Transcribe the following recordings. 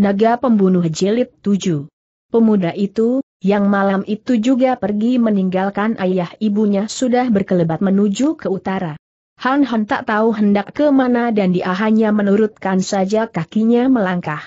Naga Pembunuh Jelit 7 Pemuda itu, yang malam itu juga pergi meninggalkan ayah ibunya sudah berkelebat menuju ke utara. Han Han tak tahu hendak ke mana dan dia hanya menurutkan saja kakinya melangkah.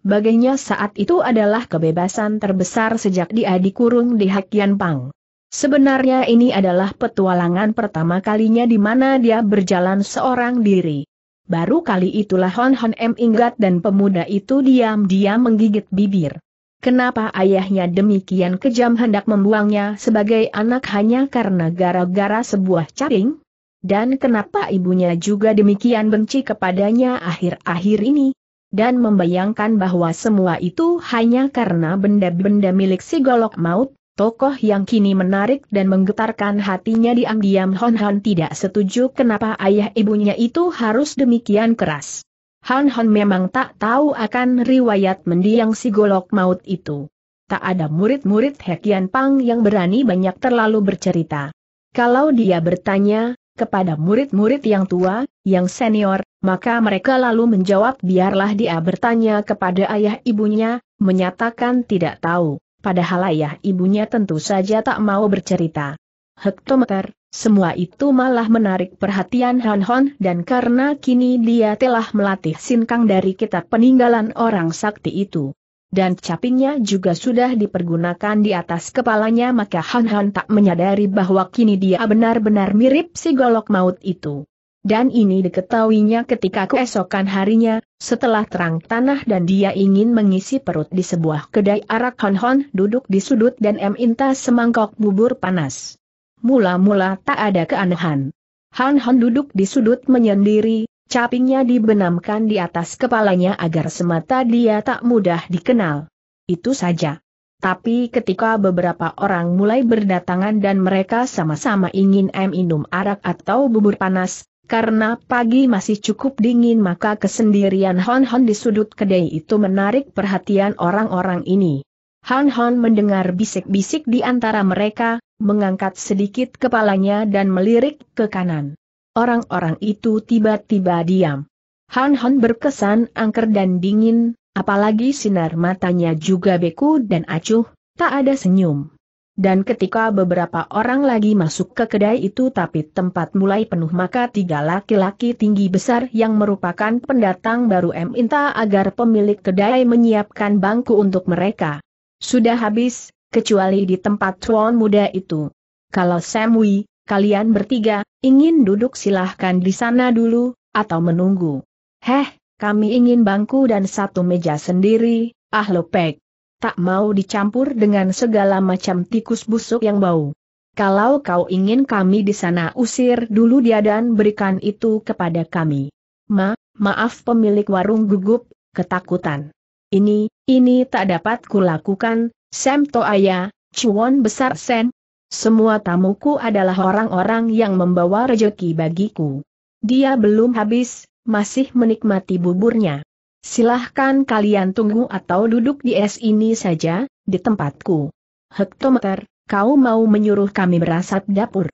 Baginya saat itu adalah kebebasan terbesar sejak dia dikurung di Hakian Pang. Sebenarnya ini adalah petualangan pertama kalinya di mana dia berjalan seorang diri. Baru kali itulah Hon Hon M ingat dan pemuda itu diam-diam menggigit bibir. Kenapa ayahnya demikian kejam hendak membuangnya sebagai anak hanya karena gara-gara sebuah caring? Dan kenapa ibunya juga demikian benci kepadanya akhir-akhir ini? Dan membayangkan bahwa semua itu hanya karena benda-benda milik si golok maut, Tokoh yang kini menarik dan menggetarkan hatinya diam-diam Hon Hon tidak setuju kenapa ayah ibunya itu harus demikian keras. Hon Hon memang tak tahu akan riwayat mendiang si golok maut itu. Tak ada murid-murid Hekian Pang yang berani banyak terlalu bercerita. Kalau dia bertanya, kepada murid-murid yang tua, yang senior, maka mereka lalu menjawab biarlah dia bertanya kepada ayah ibunya, menyatakan tidak tahu padahal ayah ibunya tentu saja tak mau bercerita. Hektometer, semua itu malah menarik perhatian Han Hon dan karena kini dia telah melatih sinkang dari kitab peninggalan orang sakti itu. Dan capingnya juga sudah dipergunakan di atas kepalanya maka Han Hon tak menyadari bahwa kini dia benar-benar mirip si golok maut itu dan ini diketahuinya ketika keesokan harinya, setelah terang tanah dan dia ingin mengisi perut di sebuah kedai arak Hon Hon duduk di sudut dan minta semangkok bubur panas. Mula-mula tak ada keanehan. Han hon duduk di sudut menyendiri, capingnya dibenamkan di atas kepalanya agar semata dia tak mudah dikenal. Itu saja. Tapi ketika beberapa orang mulai berdatangan dan mereka sama-sama ingin M minum arak atau bubur panas, karena pagi masih cukup dingin maka kesendirian Hon Hon di sudut kedai itu menarik perhatian orang-orang ini. Hon Hon mendengar bisik-bisik di antara mereka, mengangkat sedikit kepalanya dan melirik ke kanan. Orang-orang itu tiba-tiba diam. Han Hon berkesan angker dan dingin, apalagi sinar matanya juga beku dan acuh, tak ada senyum. Dan ketika beberapa orang lagi masuk ke kedai itu tapi tempat mulai penuh maka tiga laki-laki tinggi besar yang merupakan pendatang baru M minta agar pemilik kedai menyiapkan bangku untuk mereka. Sudah habis, kecuali di tempat tuan muda itu. Kalau Samwi, kalian bertiga, ingin duduk silahkan di sana dulu, atau menunggu. Heh, kami ingin bangku dan satu meja sendiri, ah Lopek tak mau dicampur dengan segala macam tikus busuk yang bau. Kalau kau ingin kami di sana usir dulu dia dan berikan itu kepada kami. Ma, maaf pemilik warung gugup, ketakutan. Ini, ini tak dapat kulakukan, Sam Toaya, cuan besar Sen. Semua tamuku adalah orang-orang yang membawa rejeki bagiku. Dia belum habis, masih menikmati buburnya. Silahkan kalian tunggu atau duduk di es ini saja, di tempatku. Hektometer, kau mau menyuruh kami berasap dapur.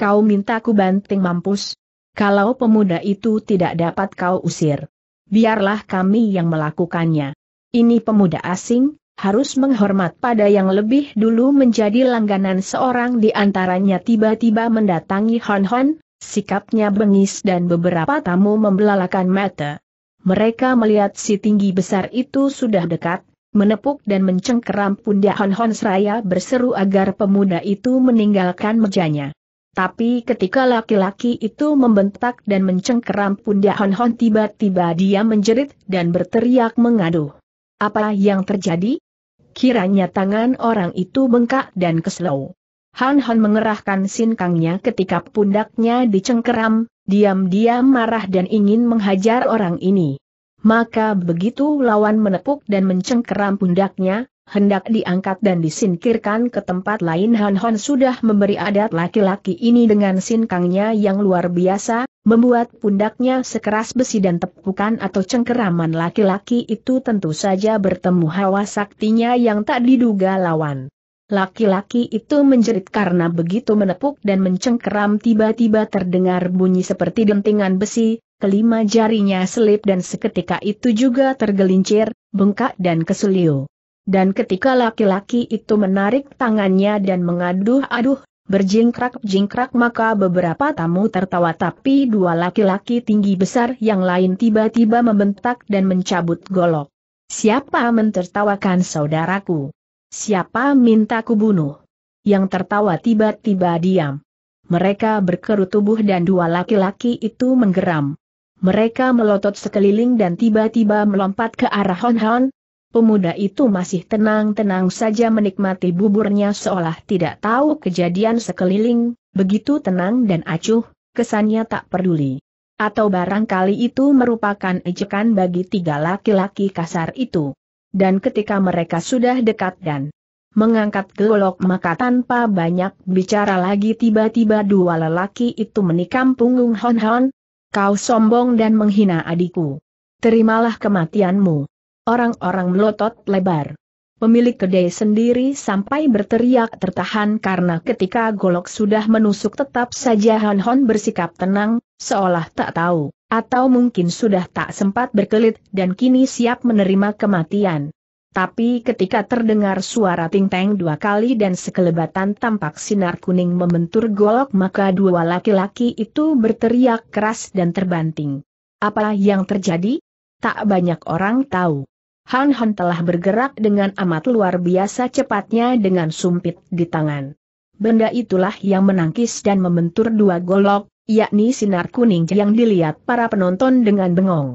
Kau minta ku banting mampus. Kalau pemuda itu tidak dapat kau usir. Biarlah kami yang melakukannya. Ini pemuda asing, harus menghormat pada yang lebih dulu menjadi langganan seorang di antaranya tiba-tiba mendatangi Hon Hon, sikapnya bengis dan beberapa tamu membelalakan mata. Mereka melihat si tinggi besar itu sudah dekat, menepuk dan mencengkeram pundak Hon Hon Seraya berseru agar pemuda itu meninggalkan mejanya. Tapi ketika laki-laki itu membentak dan mencengkeram pundak Hon Hon tiba-tiba dia menjerit dan berteriak mengadu. Apa yang terjadi? Kiranya tangan orang itu bengkak dan keselau. Han Han mengerahkan sinkangnya ketika pundaknya dicengkeram, diam-diam marah dan ingin menghajar orang ini. Maka begitu lawan menepuk dan mencengkeram pundaknya, hendak diangkat dan disingkirkan ke tempat lain Han Han sudah memberi adat laki-laki ini dengan sinkangnya yang luar biasa, membuat pundaknya sekeras besi dan tepukan atau cengkeraman laki-laki itu tentu saja bertemu hawa saktinya yang tak diduga lawan. Laki-laki itu menjerit karena begitu menepuk dan mencengkeram tiba-tiba terdengar bunyi seperti dentingan besi, kelima jarinya selip dan seketika itu juga tergelincir, bengkak dan kesulio. Dan ketika laki-laki itu menarik tangannya dan mengaduh-aduh, berjingkrak-jingkrak maka beberapa tamu tertawa tapi dua laki-laki tinggi besar yang lain tiba-tiba membentak dan mencabut golok. Siapa mentertawakan saudaraku? Siapa minta kubunuh? Yang tertawa tiba-tiba diam. Mereka berkerut tubuh dan dua laki-laki itu menggeram. Mereka melotot sekeliling dan tiba-tiba melompat ke arah Hon Hon. Pemuda itu masih tenang-tenang saja menikmati buburnya seolah tidak tahu kejadian sekeliling, begitu tenang dan acuh, kesannya tak peduli. Atau barangkali itu merupakan ejekan bagi tiga laki-laki kasar itu dan ketika mereka sudah dekat dan mengangkat golok maka tanpa banyak bicara lagi tiba-tiba dua lelaki itu menikam punggung Hon Hon, kau sombong dan menghina adikku. Terimalah kematianmu. Orang-orang melotot lebar. Pemilik kedai sendiri sampai berteriak tertahan karena ketika golok sudah menusuk tetap saja Hon Hon bersikap tenang, seolah tak tahu. Atau mungkin sudah tak sempat berkelit dan kini siap menerima kematian. Tapi ketika terdengar suara ting-teng dua kali dan sekelebatan tampak sinar kuning membentur golok maka dua laki-laki itu berteriak keras dan terbanting. Apa yang terjadi? Tak banyak orang tahu. Han Han telah bergerak dengan amat luar biasa cepatnya dengan sumpit di tangan. Benda itulah yang menangkis dan membentur dua golok, yakni sinar kuning yang dilihat para penonton dengan bengong.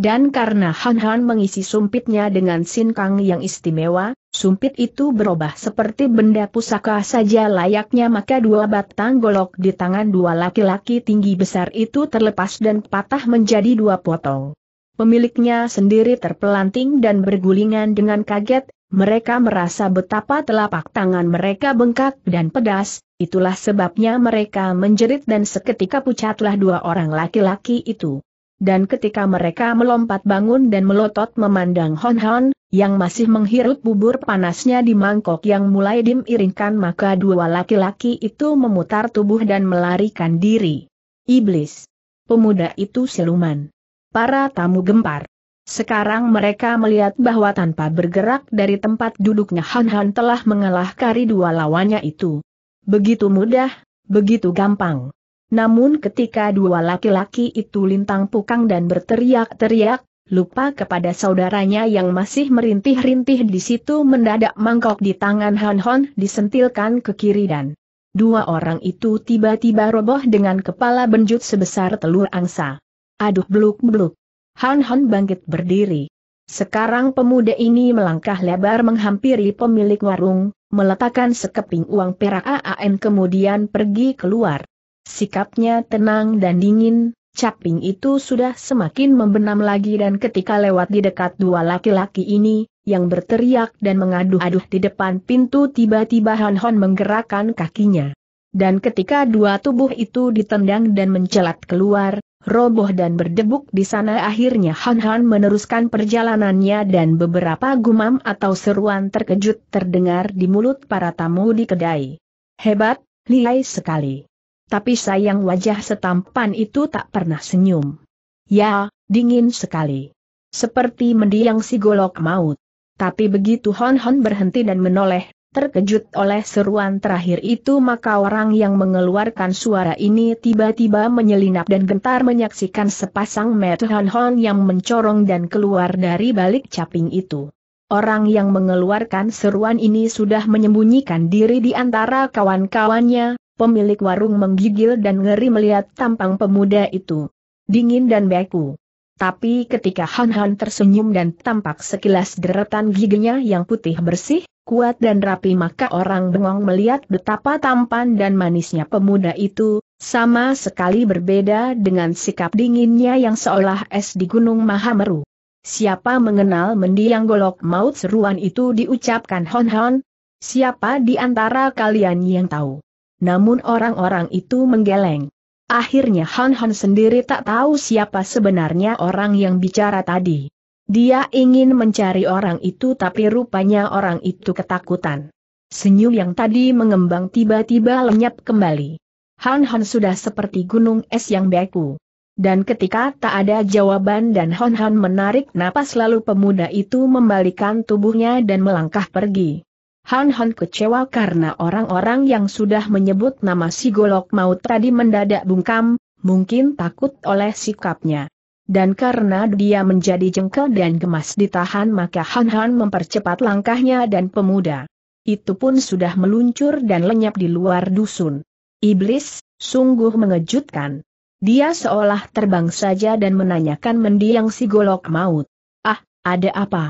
Dan karena Han Han mengisi sumpitnya dengan sinkang yang istimewa, sumpit itu berubah seperti benda pusaka saja layaknya maka dua batang golok di tangan dua laki-laki tinggi besar itu terlepas dan patah menjadi dua potong. Pemiliknya sendiri terpelanting dan bergulingan dengan kaget, mereka merasa betapa telapak tangan mereka bengkak dan pedas, itulah sebabnya mereka menjerit dan seketika pucatlah dua orang laki-laki itu. Dan ketika mereka melompat bangun dan melotot memandang Hon Hon, yang masih menghirup bubur panasnya di mangkok yang mulai dimiringkan maka dua laki-laki itu memutar tubuh dan melarikan diri. Iblis. Pemuda itu siluman. Para tamu gempar. Sekarang mereka melihat bahwa tanpa bergerak dari tempat duduknya Han Han telah mengalah dua lawannya itu. Begitu mudah, begitu gampang. Namun ketika dua laki-laki itu lintang pukang dan berteriak-teriak, lupa kepada saudaranya yang masih merintih-rintih di situ mendadak mangkok di tangan Han Han disentilkan ke kiri dan dua orang itu tiba-tiba roboh dengan kepala benjut sebesar telur angsa. Aduh bluk-bluk. Han Han bangkit berdiri. Sekarang pemuda ini melangkah lebar menghampiri pemilik warung, meletakkan sekeping uang perak AAN kemudian pergi keluar. Sikapnya tenang dan dingin, caping itu sudah semakin membenam lagi dan ketika lewat di dekat dua laki-laki ini, yang berteriak dan mengaduh-aduh di depan pintu tiba-tiba Han Han menggerakkan kakinya. Dan ketika dua tubuh itu ditendang dan mencelat keluar, roboh dan berdebuk di sana akhirnya Han Han meneruskan perjalanannya dan beberapa gumam atau seruan terkejut terdengar di mulut para tamu di kedai. Hebat, lihai sekali. Tapi sayang wajah setampan itu tak pernah senyum. Ya, dingin sekali. Seperti mendiang si golok maut. Tapi begitu Hon Hon berhenti dan menoleh, Terkejut oleh seruan terakhir itu maka orang yang mengeluarkan suara ini tiba-tiba menyelinap dan gentar menyaksikan sepasang mata Hon Hon yang mencorong dan keluar dari balik caping itu. Orang yang mengeluarkan seruan ini sudah menyembunyikan diri di antara kawan-kawannya, pemilik warung menggigil dan ngeri melihat tampang pemuda itu. Dingin dan beku. Tapi ketika Han Han tersenyum dan tampak sekilas deretan giginya yang putih bersih, kuat dan rapi maka orang bengong melihat betapa tampan dan manisnya pemuda itu, sama sekali berbeda dengan sikap dinginnya yang seolah es di Gunung Mahameru. Siapa mengenal mendiang golok maut seruan itu diucapkan hon-hon? Siapa di antara kalian yang tahu? Namun orang-orang itu menggeleng. Akhirnya Han Han sendiri tak tahu siapa sebenarnya orang yang bicara tadi. Dia ingin mencari orang itu tapi rupanya orang itu ketakutan. Senyum yang tadi mengembang tiba-tiba lenyap kembali. Han Han sudah seperti gunung es yang beku. Dan ketika tak ada jawaban dan Han Han menarik napas lalu pemuda itu membalikan tubuhnya dan melangkah pergi. Han Han kecewa karena orang-orang yang sudah menyebut nama si golok maut tadi mendadak bungkam, mungkin takut oleh sikapnya dan karena dia menjadi jengkel dan gemas ditahan maka Han Han mempercepat langkahnya dan pemuda. Itu pun sudah meluncur dan lenyap di luar dusun. Iblis, sungguh mengejutkan. Dia seolah terbang saja dan menanyakan mendiang si golok maut. Ah, ada apa?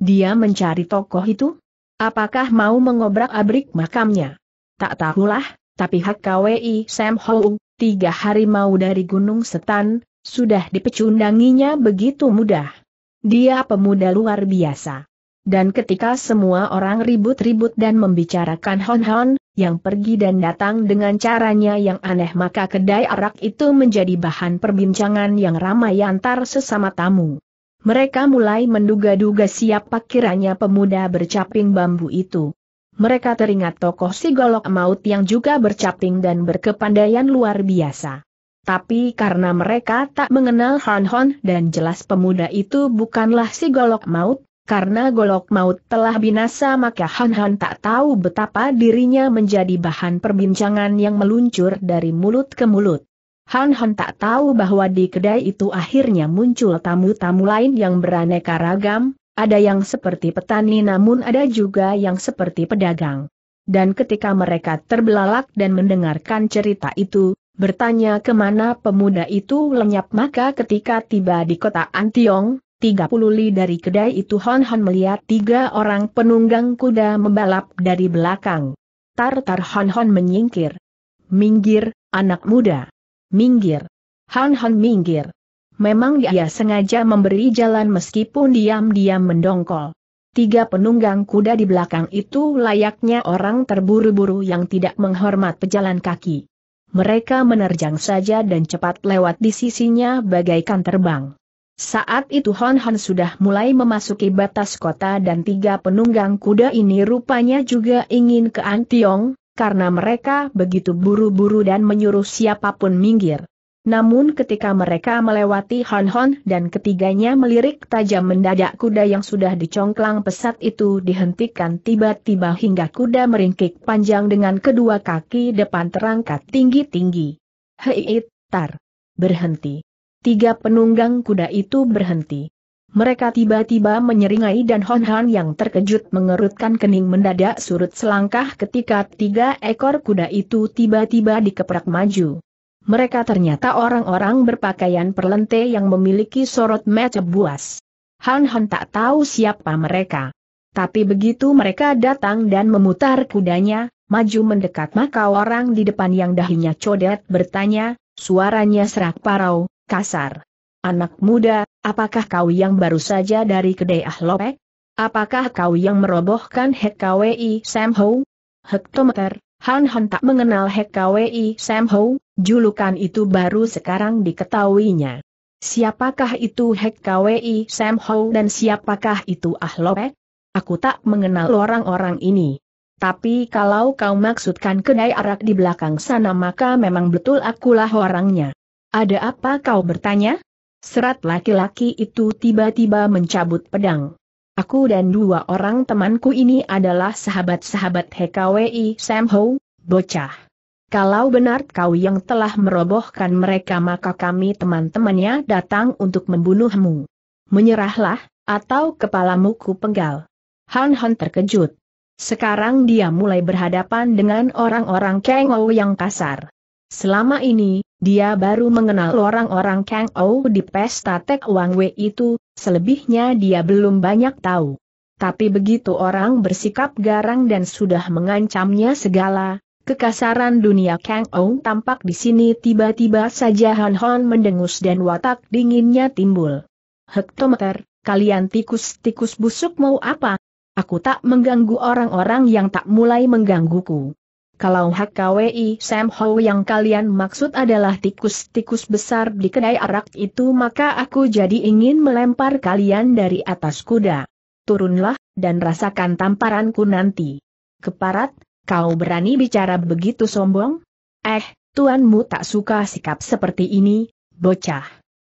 Dia mencari tokoh itu? Apakah mau mengobrak-abrik makamnya? Tak tahulah, tapi hak kwi, Sam Hou, tiga hari mau dari Gunung Setan, sudah dipecundanginya begitu mudah. Dia pemuda luar biasa. Dan ketika semua orang ribut-ribut dan membicarakan Hon-Hon, yang pergi dan datang dengan caranya yang aneh maka kedai arak itu menjadi bahan perbincangan yang ramai antar sesama tamu. Mereka mulai menduga-duga siapa kiranya pemuda bercaping bambu itu. Mereka teringat tokoh si golok maut yang juga bercaping dan berkepandaian luar biasa. Tapi karena mereka tak mengenal Han Hon dan jelas pemuda itu bukanlah si golok maut, karena golok maut telah binasa maka Han Han tak tahu betapa dirinya menjadi bahan perbincangan yang meluncur dari mulut ke mulut. Han Han tak tahu bahwa di kedai itu akhirnya muncul tamu-tamu lain yang beraneka ragam, ada yang seperti petani namun ada juga yang seperti pedagang. Dan ketika mereka terbelalak dan mendengarkan cerita itu, bertanya kemana pemuda itu lenyap maka ketika tiba di kota Antiong, 30 li dari kedai itu Hon Hon melihat tiga orang penunggang kuda membalap dari belakang. Tartar Hon Hon menyingkir. Minggir, anak muda. Minggir. Hon Hon minggir. Memang dia sengaja memberi jalan meskipun diam-diam mendongkol. Tiga penunggang kuda di belakang itu layaknya orang terburu-buru yang tidak menghormat pejalan kaki mereka menerjang saja dan cepat lewat di sisinya bagaikan terbang. Saat itu Hon Hon sudah mulai memasuki batas kota dan tiga penunggang kuda ini rupanya juga ingin ke Antiong, karena mereka begitu buru-buru dan menyuruh siapapun minggir. Namun ketika mereka melewati Hon Hon dan ketiganya melirik tajam mendadak kuda yang sudah dicongklang pesat itu dihentikan tiba-tiba hingga kuda meringkik panjang dengan kedua kaki depan terangkat tinggi-tinggi. Hei tar! Berhenti. Tiga penunggang kuda itu berhenti. Mereka tiba-tiba menyeringai dan Hon Hon yang terkejut mengerutkan kening mendadak surut selangkah ketika tiga ekor kuda itu tiba-tiba dikeprak maju mereka ternyata orang-orang berpakaian perlente yang memiliki sorot mata buas. Han Han tak tahu siapa mereka. Tapi begitu mereka datang dan memutar kudanya, maju mendekat maka orang di depan yang dahinya codet bertanya, suaranya serak parau, kasar. Anak muda, apakah kau yang baru saja dari kedai ahlopek? Apakah kau yang merobohkan HKWI Sam Ho? Hektometer, Han Han tak mengenal HKWI Sam Ho, Julukan itu baru sekarang diketahuinya. Siapakah itu Hek KWI Sam Ho dan siapakah itu Ahlope? Aku tak mengenal orang-orang ini. Tapi kalau kau maksudkan kedai arak di belakang sana maka memang betul akulah orangnya. Ada apa kau bertanya? Serat laki-laki itu tiba-tiba mencabut pedang. Aku dan dua orang temanku ini adalah sahabat-sahabat HKWI Sam Ho, bocah. Kalau benar kau yang telah merobohkan mereka maka kami teman-temannya datang untuk membunuhmu. Menyerahlah, atau kepalamu ku penggal. Han Han terkejut. Sekarang dia mulai berhadapan dengan orang-orang Kang Ou yang kasar. Selama ini, dia baru mengenal orang-orang Kang Ou di pesta Tek Wang Wei itu, selebihnya dia belum banyak tahu. Tapi begitu orang bersikap garang dan sudah mengancamnya segala, Kekasaran dunia Kang Ong tampak di sini tiba-tiba saja Han Hon mendengus dan watak dinginnya timbul. Hektometer, kalian tikus-tikus busuk mau apa? Aku tak mengganggu orang-orang yang tak mulai menggangguku. Kalau HKWI Sam Ho yang kalian maksud adalah tikus-tikus besar di kedai arak itu maka aku jadi ingin melempar kalian dari atas kuda. Turunlah, dan rasakan tamparanku nanti. Keparat, Kau berani bicara begitu sombong? Eh, tuanmu tak suka sikap seperti ini, bocah.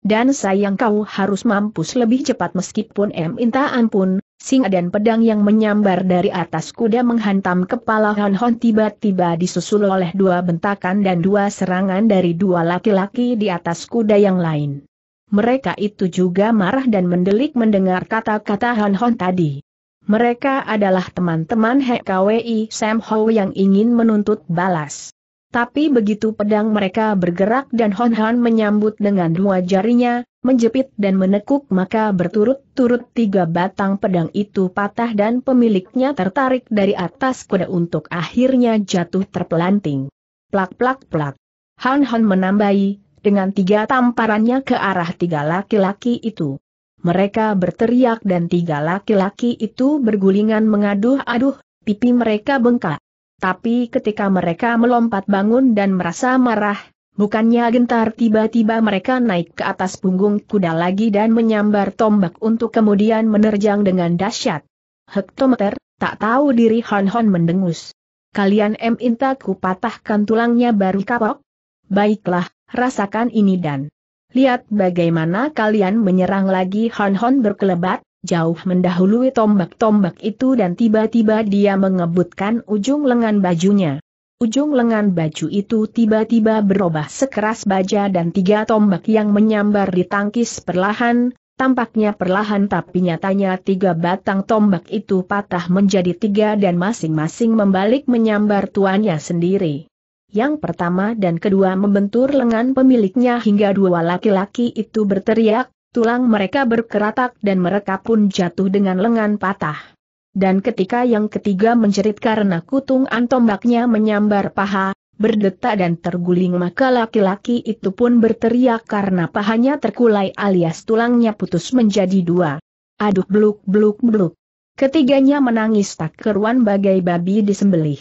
Dan sayang kau harus mampus lebih cepat meskipun M. Inta ampun, Singa dan pedang yang menyambar dari atas kuda menghantam kepala Hon Hon tiba-tiba disusul oleh dua bentakan dan dua serangan dari dua laki-laki di atas kuda yang lain. Mereka itu juga marah dan mendelik mendengar kata-kata Hon Hon tadi. Mereka adalah teman-teman HKWI Sam Ho yang ingin menuntut balas. Tapi begitu pedang mereka bergerak dan Hon Han menyambut dengan dua jarinya, menjepit dan menekuk maka berturut-turut tiga batang pedang itu patah dan pemiliknya tertarik dari atas kuda untuk akhirnya jatuh terpelanting. Plak-plak-plak. Han Han menambahi, dengan tiga tamparannya ke arah tiga laki-laki itu. Mereka berteriak dan tiga laki-laki itu bergulingan mengaduh-aduh, pipi mereka bengkak. Tapi ketika mereka melompat bangun dan merasa marah, bukannya gentar tiba-tiba mereka naik ke atas punggung kuda lagi dan menyambar tombak untuk kemudian menerjang dengan dahsyat. Hektometer, tak tahu diri Hon Hon mendengus. Kalian em intaku patahkan tulangnya baru kapok? Baiklah, rasakan ini dan... Lihat bagaimana kalian menyerang lagi Hon Hon berkelebat, jauh mendahului tombak-tombak itu dan tiba-tiba dia mengebutkan ujung lengan bajunya. Ujung lengan baju itu tiba-tiba berubah sekeras baja dan tiga tombak yang menyambar ditangkis perlahan, Tampaknya perlahan tapi nyatanya tiga batang tombak itu patah menjadi tiga dan masing-masing membalik menyambar tuannya sendiri. Yang pertama dan kedua membentur lengan pemiliknya hingga dua laki-laki itu berteriak, tulang mereka berkeratak dan mereka pun jatuh dengan lengan patah. Dan ketika yang ketiga menjerit karena kutungan tombaknya menyambar paha, berdetak dan terguling maka laki-laki itu pun berteriak karena pahanya terkulai alias tulangnya putus menjadi dua. Aduh bluk bluk bluk. Ketiganya menangis tak keruan bagai babi disembelih.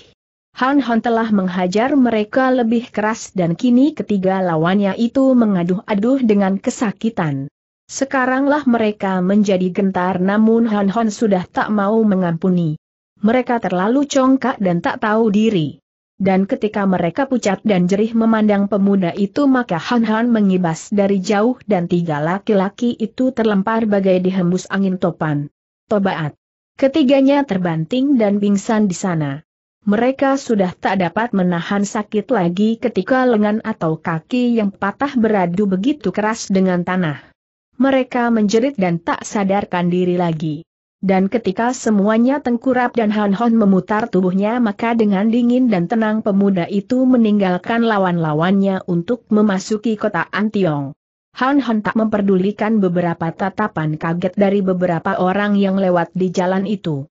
Han Hon telah menghajar mereka lebih keras dan kini ketiga lawannya itu mengaduh-aduh dengan kesakitan. Sekaranglah mereka menjadi gentar namun Han Hon sudah tak mau mengampuni. Mereka terlalu congkak dan tak tahu diri. Dan ketika mereka pucat dan jerih memandang pemuda itu maka Han Han mengibas dari jauh dan tiga laki-laki itu terlempar bagai dihembus angin topan. Tobaat. Ketiganya terbanting dan pingsan di sana. Mereka sudah tak dapat menahan sakit lagi ketika lengan atau kaki yang patah beradu begitu keras dengan tanah. Mereka menjerit dan tak sadarkan diri lagi. Dan ketika semuanya tengkurap dan Han Hon memutar tubuhnya maka dengan dingin dan tenang pemuda itu meninggalkan lawan-lawannya untuk memasuki kota Antiong. Han Hon tak memperdulikan beberapa tatapan kaget dari beberapa orang yang lewat di jalan itu.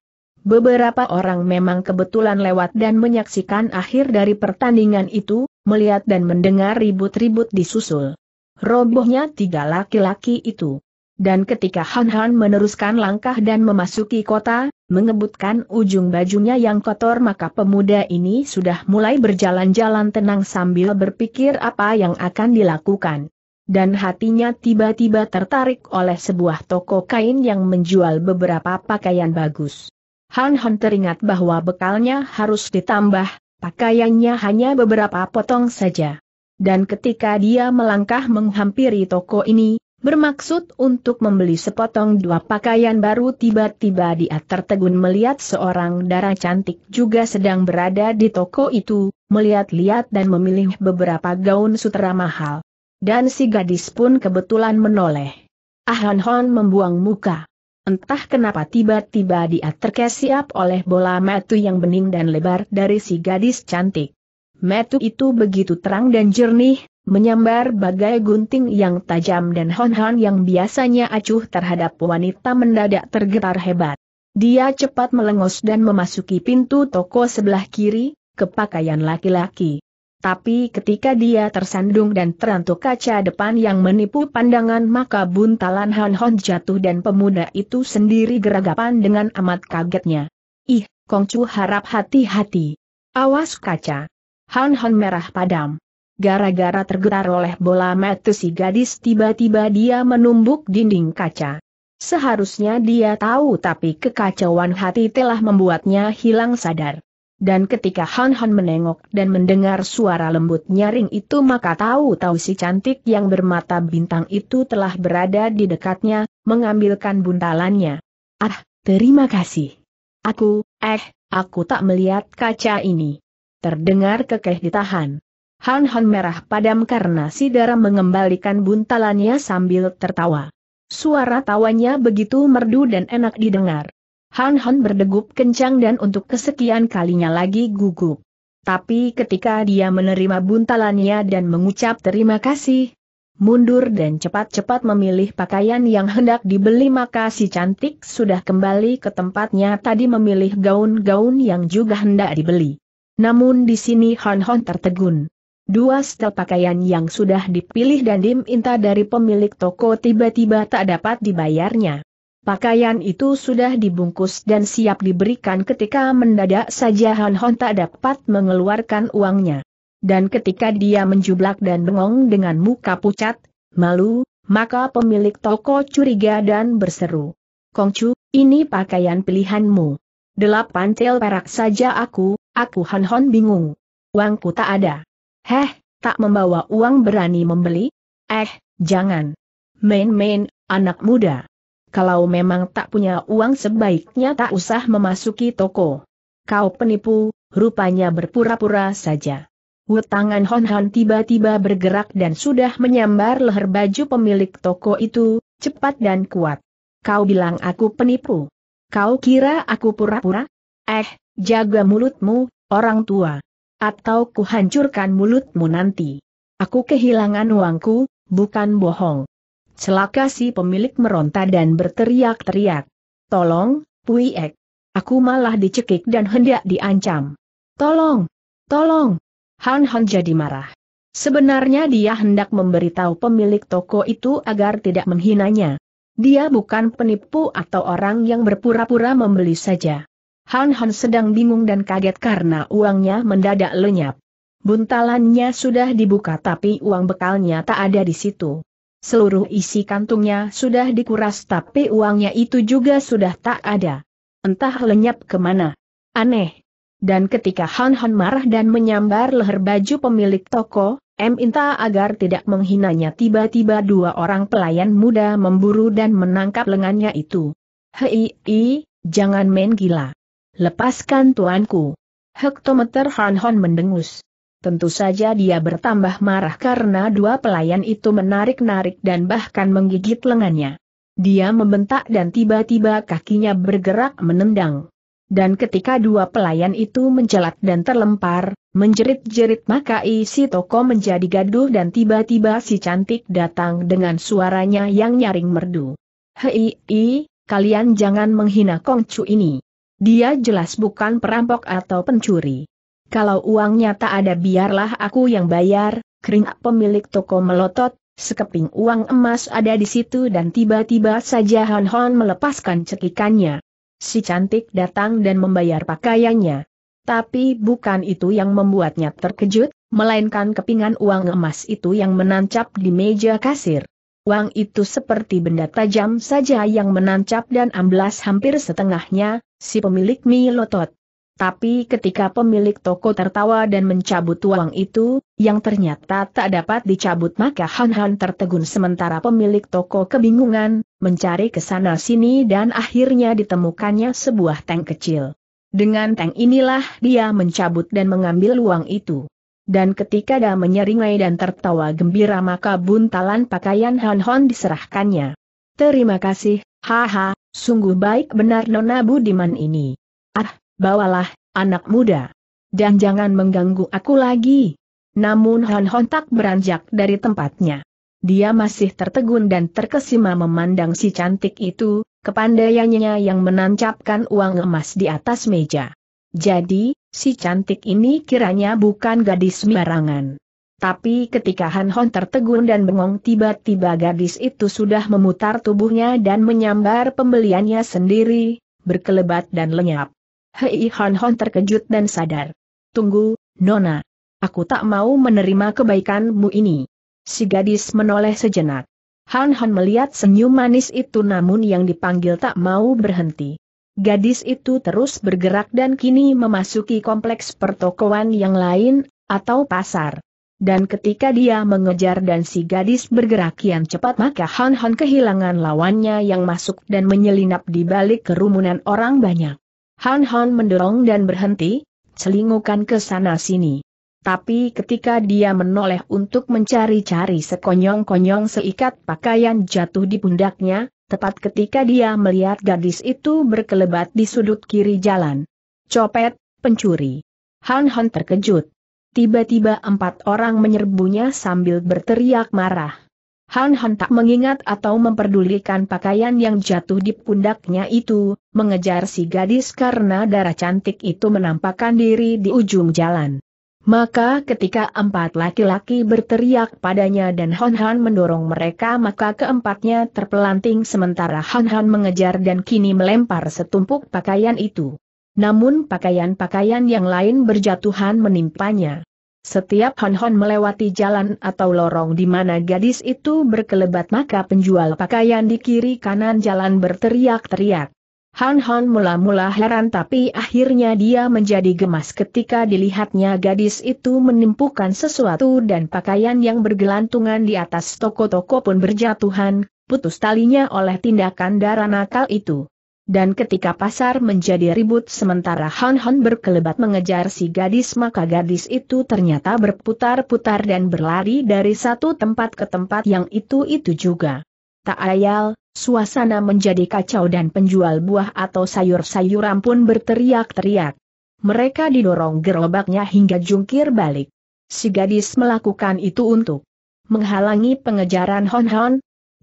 Beberapa orang memang kebetulan lewat dan menyaksikan akhir dari pertandingan itu, melihat dan mendengar ribut-ribut disusul. Robohnya tiga laki-laki itu. Dan ketika Han Han meneruskan langkah dan memasuki kota, mengebutkan ujung bajunya yang kotor maka pemuda ini sudah mulai berjalan-jalan tenang sambil berpikir apa yang akan dilakukan dan hatinya tiba-tiba tertarik oleh sebuah toko kain yang menjual beberapa pakaian bagus. Han Han teringat bahwa bekalnya harus ditambah, pakaiannya hanya beberapa potong saja. Dan ketika dia melangkah menghampiri toko ini, bermaksud untuk membeli sepotong dua pakaian baru tiba-tiba dia tertegun melihat seorang darah cantik juga sedang berada di toko itu, melihat-lihat dan memilih beberapa gaun sutera mahal. Dan si gadis pun kebetulan menoleh. Ah Han Hon membuang muka. Entah kenapa tiba-tiba dia terkesiap oleh bola metu yang bening dan lebar dari si gadis cantik. Metu itu begitu terang dan jernih, menyambar bagai gunting yang tajam dan hon-hon yang biasanya acuh terhadap wanita mendadak tergetar hebat. Dia cepat melengos dan memasuki pintu toko sebelah kiri, kepakaian laki-laki. Tapi ketika dia tersandung dan terantuk kaca depan yang menipu pandangan maka buntalan Han Hon jatuh dan pemuda itu sendiri geragapan dengan amat kagetnya. Ih, Kong Chu harap hati-hati. Awas kaca. Han Hon merah padam. Gara-gara tergetar oleh bola mata si gadis tiba-tiba dia menumbuk dinding kaca. Seharusnya dia tahu tapi kekacauan hati telah membuatnya hilang sadar. Dan ketika Han Han menengok dan mendengar suara lembut nyaring itu maka tahu-tahu si cantik yang bermata bintang itu telah berada di dekatnya, mengambilkan buntalannya. Ah, terima kasih. Aku, eh, aku tak melihat kaca ini. Terdengar kekeh ditahan. Han Han merah padam karena si darah mengembalikan buntalannya sambil tertawa. Suara tawanya begitu merdu dan enak didengar. Han Han berdegup kencang dan untuk kesekian kalinya lagi gugup. Tapi ketika dia menerima buntalannya dan mengucap terima kasih, mundur dan cepat-cepat memilih pakaian yang hendak dibeli maka si cantik sudah kembali ke tempatnya tadi memilih gaun-gaun yang juga hendak dibeli. Namun di sini Han Han tertegun. Dua setel pakaian yang sudah dipilih dan diminta dari pemilik toko tiba-tiba tak dapat dibayarnya. Pakaian itu sudah dibungkus dan siap diberikan ketika mendadak saja Han Hon tak dapat mengeluarkan uangnya. Dan ketika dia menjublak dan bengong dengan muka pucat, malu, maka pemilik toko curiga dan berseru. Kongcu, ini pakaian pilihanmu. Delapan tel perak saja aku, aku Han Hon bingung. Uangku tak ada. Heh, tak membawa uang berani membeli? Eh, jangan. Main-main, anak muda kalau memang tak punya uang sebaiknya tak usah memasuki toko. Kau penipu, rupanya berpura-pura saja. Wu tangan Hon Hon tiba-tiba bergerak dan sudah menyambar leher baju pemilik toko itu, cepat dan kuat. Kau bilang aku penipu. Kau kira aku pura-pura? Eh, jaga mulutmu, orang tua. Atau kuhancurkan mulutmu nanti. Aku kehilangan uangku, bukan bohong. Celaka si pemilik meronta dan berteriak-teriak. Tolong, Pui Ek, Aku malah dicekik dan hendak diancam. Tolong! Tolong! Han Han jadi marah. Sebenarnya dia hendak memberitahu pemilik toko itu agar tidak menghinanya. Dia bukan penipu atau orang yang berpura-pura membeli saja. Han Han sedang bingung dan kaget karena uangnya mendadak lenyap. Buntalannya sudah dibuka tapi uang bekalnya tak ada di situ. Seluruh isi kantungnya sudah dikuras tapi uangnya itu juga sudah tak ada. Entah lenyap kemana. Aneh. Dan ketika Han Han marah dan menyambar leher baju pemilik toko, M minta agar tidak menghinanya tiba-tiba dua orang pelayan muda memburu dan menangkap lengannya itu. Hei, i, jangan main gila. Lepaskan tuanku. Hektometer Han Han mendengus. Tentu saja dia bertambah marah karena dua pelayan itu menarik-narik dan bahkan menggigit lengannya. Dia membentak dan tiba-tiba kakinya bergerak menendang. Dan ketika dua pelayan itu menjelat dan terlempar, menjerit-jerit maka isi toko menjadi gaduh dan tiba-tiba si cantik datang dengan suaranya yang nyaring merdu. Hei, i, kalian jangan menghina Kongcu ini. Dia jelas bukan perampok atau pencuri. Kalau uangnya tak ada biarlah aku yang bayar, kering pemilik toko melotot, sekeping uang emas ada di situ dan tiba-tiba saja Hon Hon melepaskan cekikannya. Si cantik datang dan membayar pakaiannya. Tapi bukan itu yang membuatnya terkejut, melainkan kepingan uang emas itu yang menancap di meja kasir. Uang itu seperti benda tajam saja yang menancap dan amblas hampir setengahnya, si pemilik mie lotot. Tapi ketika pemilik toko tertawa dan mencabut uang itu, yang ternyata tak dapat dicabut maka Han Han tertegun sementara pemilik toko kebingungan, mencari ke sana sini dan akhirnya ditemukannya sebuah tank kecil. Dengan tank inilah dia mencabut dan mengambil uang itu. Dan ketika dia menyeringai dan tertawa gembira maka buntalan pakaian Han Han diserahkannya. Terima kasih, haha, sungguh baik benar Nona Budiman ini. Ah, bawalah, anak muda. Dan jangan mengganggu aku lagi. Namun Han Hon tak beranjak dari tempatnya. Dia masih tertegun dan terkesima memandang si cantik itu, kepandaiannya yang menancapkan uang emas di atas meja. Jadi, si cantik ini kiranya bukan gadis sembarangan. Tapi ketika Han Hon tertegun dan bengong tiba-tiba gadis itu sudah memutar tubuhnya dan menyambar pembeliannya sendiri, berkelebat dan lenyap. Hei Hon Hon terkejut dan sadar. Tunggu, Nona. Aku tak mau menerima kebaikanmu ini. Si gadis menoleh sejenak. Han Han melihat senyum manis itu namun yang dipanggil tak mau berhenti. Gadis itu terus bergerak dan kini memasuki kompleks pertokoan yang lain, atau pasar. Dan ketika dia mengejar dan si gadis bergerak kian cepat maka Han Han kehilangan lawannya yang masuk dan menyelinap di balik kerumunan orang banyak. Han Han mendorong dan berhenti, celingukan ke sana-sini. Tapi ketika dia menoleh untuk mencari-cari sekonyong-konyong seikat pakaian jatuh di pundaknya, tepat ketika dia melihat gadis itu berkelebat di sudut kiri jalan. Copet, pencuri. Han Han terkejut. Tiba-tiba empat orang menyerbunya sambil berteriak marah. Han Han tak mengingat atau memperdulikan pakaian yang jatuh di pundaknya itu, mengejar si gadis karena darah cantik itu menampakkan diri di ujung jalan. Maka ketika empat laki-laki berteriak padanya dan Han Han mendorong mereka maka keempatnya terpelanting sementara Han Han mengejar dan kini melempar setumpuk pakaian itu. Namun pakaian-pakaian yang lain berjatuhan menimpanya. Setiap Hon-Hon melewati jalan atau lorong di mana gadis itu berkelebat maka penjual pakaian di kiri kanan jalan berteriak-teriak. Han-Han mula-mula heran tapi akhirnya dia menjadi gemas ketika dilihatnya gadis itu menimpukan sesuatu dan pakaian yang bergelantungan di atas toko-toko pun berjatuhan, putus talinya oleh tindakan darah nakal itu. Dan ketika pasar menjadi ribut sementara Han Han berkelebat mengejar si gadis maka gadis itu ternyata berputar-putar dan berlari dari satu tempat ke tempat yang itu-itu juga. Tak ayal, suasana menjadi kacau dan penjual buah atau sayur-sayuran pun berteriak-teriak. Mereka didorong gerobaknya hingga jungkir balik. Si gadis melakukan itu untuk menghalangi pengejaran Hon Hon,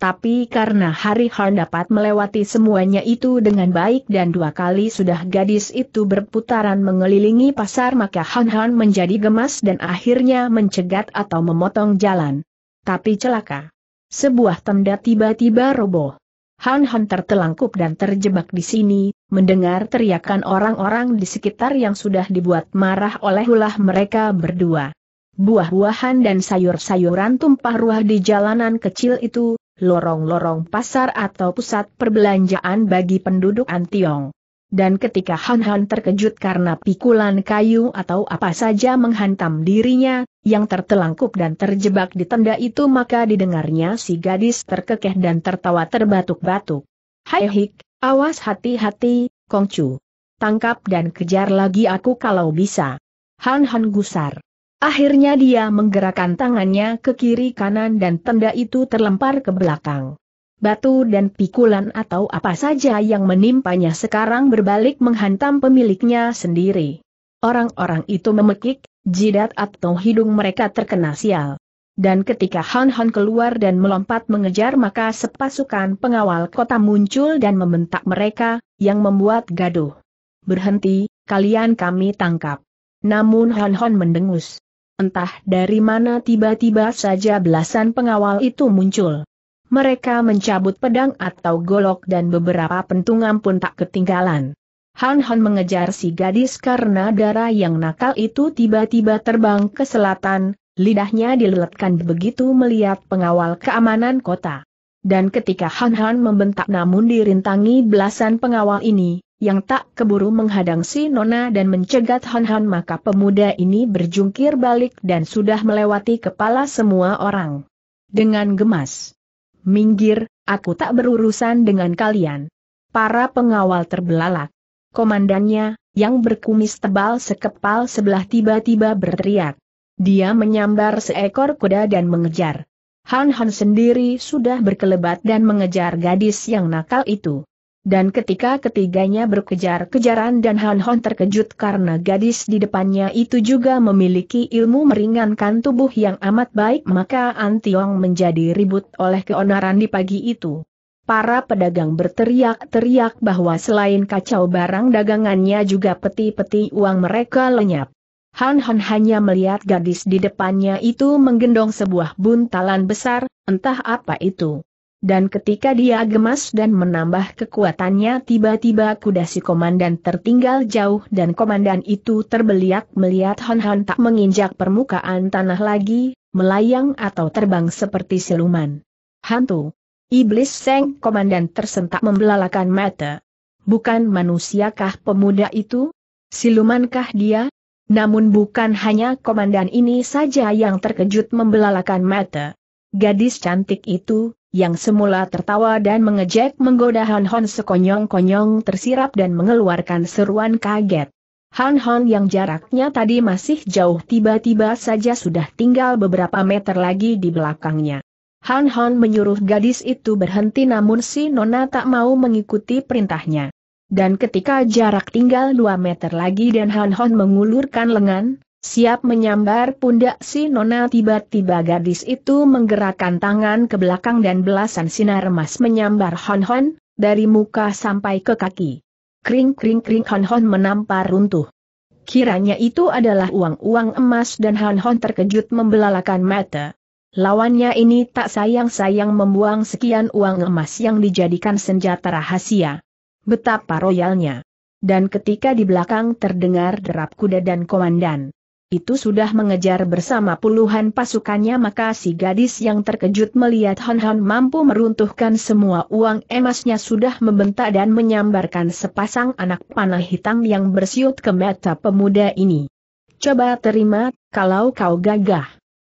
tapi karena Hari Han dapat melewati semuanya itu dengan baik dan dua kali sudah gadis itu berputaran mengelilingi pasar maka Han Han menjadi gemas dan akhirnya mencegat atau memotong jalan. Tapi celaka. Sebuah tenda tiba-tiba roboh. Han Han tertelangkup dan terjebak di sini, mendengar teriakan orang-orang di sekitar yang sudah dibuat marah oleh ulah mereka berdua. Buah-buahan dan sayur-sayuran tumpah ruah di jalanan kecil itu, lorong-lorong pasar atau pusat perbelanjaan bagi penduduk Antiong. Dan ketika Han Han terkejut karena pikulan kayu atau apa saja menghantam dirinya, yang tertelangkup dan terjebak di tenda itu maka didengarnya si gadis terkekeh dan tertawa terbatuk-batuk. Hai hik, awas hati-hati, Kongcu. Tangkap dan kejar lagi aku kalau bisa. Han Han gusar. Akhirnya dia menggerakkan tangannya ke kiri kanan dan tenda itu terlempar ke belakang. Batu dan pikulan atau apa saja yang menimpanya sekarang berbalik menghantam pemiliknya sendiri. Orang-orang itu memekik, jidat atau hidung mereka terkena sial. Dan ketika Han Han keluar dan melompat mengejar maka sepasukan pengawal kota muncul dan membentak mereka, yang membuat gaduh. Berhenti, kalian kami tangkap. Namun Han Han mendengus. Entah dari mana tiba-tiba saja belasan pengawal itu muncul. Mereka mencabut pedang atau golok dan beberapa pentungan pun tak ketinggalan. Han Han mengejar si gadis karena darah yang nakal itu tiba-tiba terbang ke selatan, lidahnya dileletkan begitu melihat pengawal keamanan kota. Dan ketika Han Han membentak namun dirintangi belasan pengawal ini, yang tak keburu menghadang si Nona dan mencegat Han Han maka pemuda ini berjungkir balik dan sudah melewati kepala semua orang. Dengan gemas. Minggir, aku tak berurusan dengan kalian. Para pengawal terbelalak. Komandannya, yang berkumis tebal sekepal sebelah tiba-tiba berteriak. Dia menyambar seekor kuda dan mengejar. Han Han sendiri sudah berkelebat dan mengejar gadis yang nakal itu. Dan ketika ketiganya berkejar-kejaran dan Han Hon terkejut karena gadis di depannya itu juga memiliki ilmu meringankan tubuh yang amat baik maka An Tiong menjadi ribut oleh keonaran di pagi itu. Para pedagang berteriak-teriak bahwa selain kacau barang dagangannya juga peti-peti uang mereka lenyap. Han Hon hanya melihat gadis di depannya itu menggendong sebuah buntalan besar, entah apa itu dan ketika dia gemas dan menambah kekuatannya tiba-tiba kuda si komandan tertinggal jauh dan komandan itu terbeliak melihat Han Han tak menginjak permukaan tanah lagi, melayang atau terbang seperti siluman. Hantu. Iblis Seng komandan tersentak membelalakan mata. Bukan manusiakah pemuda itu? Silumankah dia? Namun bukan hanya komandan ini saja yang terkejut membelalakan mata. Gadis cantik itu, yang semula tertawa dan mengejek menggoda Han Hon sekonyong-konyong tersirap dan mengeluarkan seruan kaget. Han Hon yang jaraknya tadi masih jauh tiba-tiba saja sudah tinggal beberapa meter lagi di belakangnya. Han Hon menyuruh gadis itu berhenti namun si Nona tak mau mengikuti perintahnya. Dan ketika jarak tinggal 2 meter lagi dan Han Hon mengulurkan lengan, Siap menyambar pundak si Nona tiba-tiba gadis itu menggerakkan tangan ke belakang dan belasan sinar emas menyambar Hon Hon, dari muka sampai ke kaki. Kring-kring-kring Hon Hon menampar runtuh. Kiranya itu adalah uang-uang emas dan Hon Hon terkejut membelalakan mata. Lawannya ini tak sayang-sayang membuang sekian uang emas yang dijadikan senjata rahasia. Betapa royalnya. Dan ketika di belakang terdengar derap kuda dan komandan itu sudah mengejar bersama puluhan pasukannya maka si gadis yang terkejut melihat Han Han mampu meruntuhkan semua uang emasnya sudah membentak dan menyambarkan sepasang anak panah hitam yang bersiut ke mata pemuda ini. Coba terima, kalau kau gagah.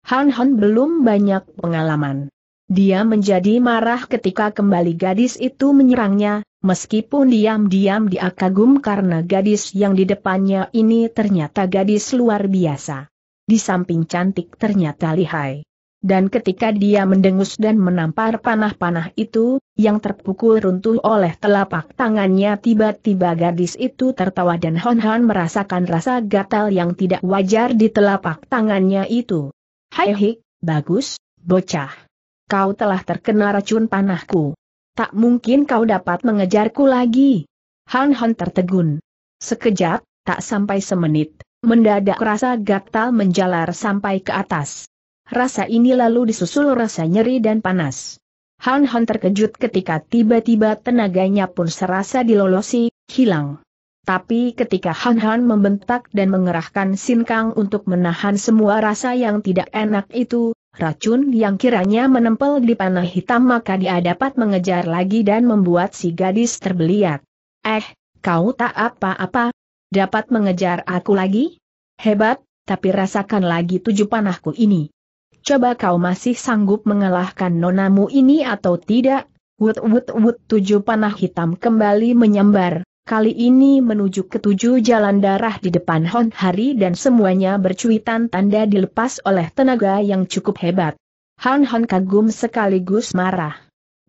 Han Han belum banyak pengalaman. Dia menjadi marah ketika kembali gadis itu menyerangnya, meskipun diam-diam dia kagum karena gadis yang di depannya ini ternyata gadis luar biasa. Di samping cantik ternyata lihai. Dan ketika dia mendengus dan menampar panah-panah itu, yang terpukul runtuh oleh telapak tangannya tiba-tiba gadis itu tertawa dan Hon Han merasakan rasa gatal yang tidak wajar di telapak tangannya itu. Hai hik, bagus, bocah kau telah terkena racun panahku. Tak mungkin kau dapat mengejarku lagi. Han Han tertegun. Sekejap, tak sampai semenit, mendadak rasa gatal menjalar sampai ke atas. Rasa ini lalu disusul rasa nyeri dan panas. Han Han terkejut ketika tiba-tiba tenaganya pun serasa dilolosi, hilang. Tapi ketika Han Han membentak dan mengerahkan Sin Kang untuk menahan semua rasa yang tidak enak itu, racun yang kiranya menempel di panah hitam maka dia dapat mengejar lagi dan membuat si gadis terbeliat. Eh, kau tak apa-apa, dapat mengejar aku lagi? Hebat, tapi rasakan lagi tujuh panahku ini. Coba kau masih sanggup mengalahkan nonamu ini atau tidak? Wut wut wut tujuh panah hitam kembali menyambar, kali ini menuju ke ketujuh jalan darah di depan Hon Hari dan semuanya bercuitan tanda dilepas oleh tenaga yang cukup hebat. Han Han kagum sekaligus marah.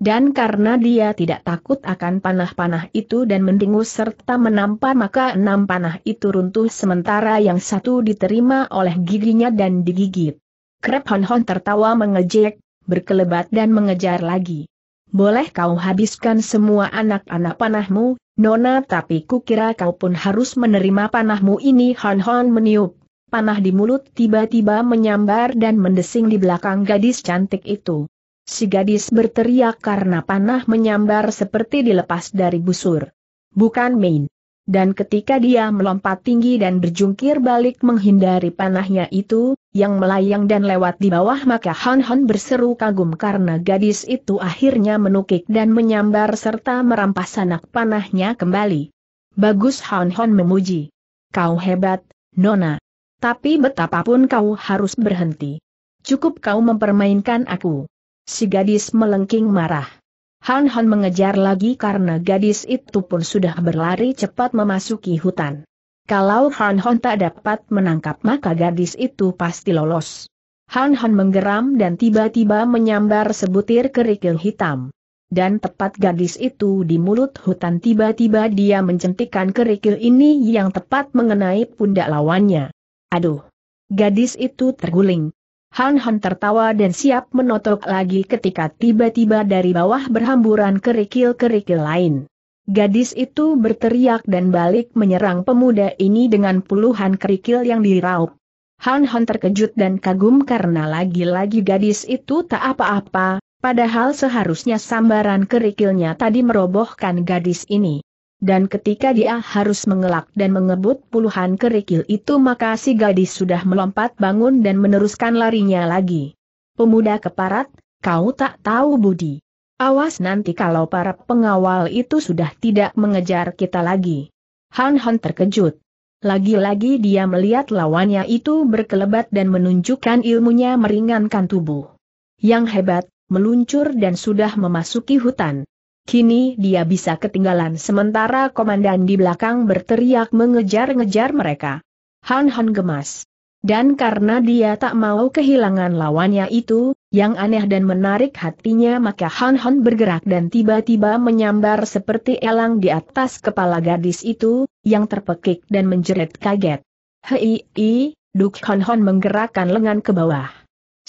Dan karena dia tidak takut akan panah-panah itu dan mendengus serta menampar maka enam panah itu runtuh sementara yang satu diterima oleh giginya dan digigit. Krep Hon Hon tertawa mengejek, berkelebat dan mengejar lagi. Boleh kau habiskan semua anak-anak panahmu, Nona tapi kukira kau pun harus menerima panahmu ini Hon Hon meniup. Panah di mulut tiba-tiba menyambar dan mendesing di belakang gadis cantik itu. Si gadis berteriak karena panah menyambar seperti dilepas dari busur. Bukan main dan ketika dia melompat tinggi dan berjungkir balik menghindari panahnya itu, yang melayang dan lewat di bawah maka Han Han berseru kagum karena gadis itu akhirnya menukik dan menyambar serta merampas anak panahnya kembali. Bagus Han Han memuji. Kau hebat, Nona. Tapi betapapun kau harus berhenti. Cukup kau mempermainkan aku. Si gadis melengking marah. Han Han mengejar lagi karena gadis itu pun sudah berlari cepat memasuki hutan. Kalau Han Han tak dapat menangkap maka gadis itu pasti lolos. Han Han menggeram dan tiba-tiba menyambar sebutir kerikil hitam. Dan tepat gadis itu di mulut hutan tiba-tiba dia mencentikkan kerikil ini yang tepat mengenai pundak lawannya. Aduh! Gadis itu terguling, Han Han tertawa dan siap menotok lagi ketika tiba-tiba dari bawah berhamburan kerikil-kerikil lain. Gadis itu berteriak dan balik menyerang pemuda ini dengan puluhan kerikil yang diraup. Han Han terkejut dan kagum karena lagi-lagi gadis itu tak apa-apa, padahal seharusnya sambaran kerikilnya tadi merobohkan gadis ini. Dan ketika dia harus mengelak dan mengebut puluhan kerikil itu maka si gadis sudah melompat bangun dan meneruskan larinya lagi. Pemuda keparat, kau tak tahu budi. Awas nanti kalau para pengawal itu sudah tidak mengejar kita lagi. Han Han terkejut. Lagi-lagi dia melihat lawannya itu berkelebat dan menunjukkan ilmunya meringankan tubuh. Yang hebat, meluncur dan sudah memasuki hutan. Kini dia bisa ketinggalan sementara komandan di belakang berteriak mengejar-ngejar mereka. Han Han gemas. Dan karena dia tak mau kehilangan lawannya itu, yang aneh dan menarik hatinya maka Han Han bergerak dan tiba-tiba menyambar seperti elang di atas kepala gadis itu, yang terpekik dan menjerit kaget. Hei, Duk Han Han menggerakkan lengan ke bawah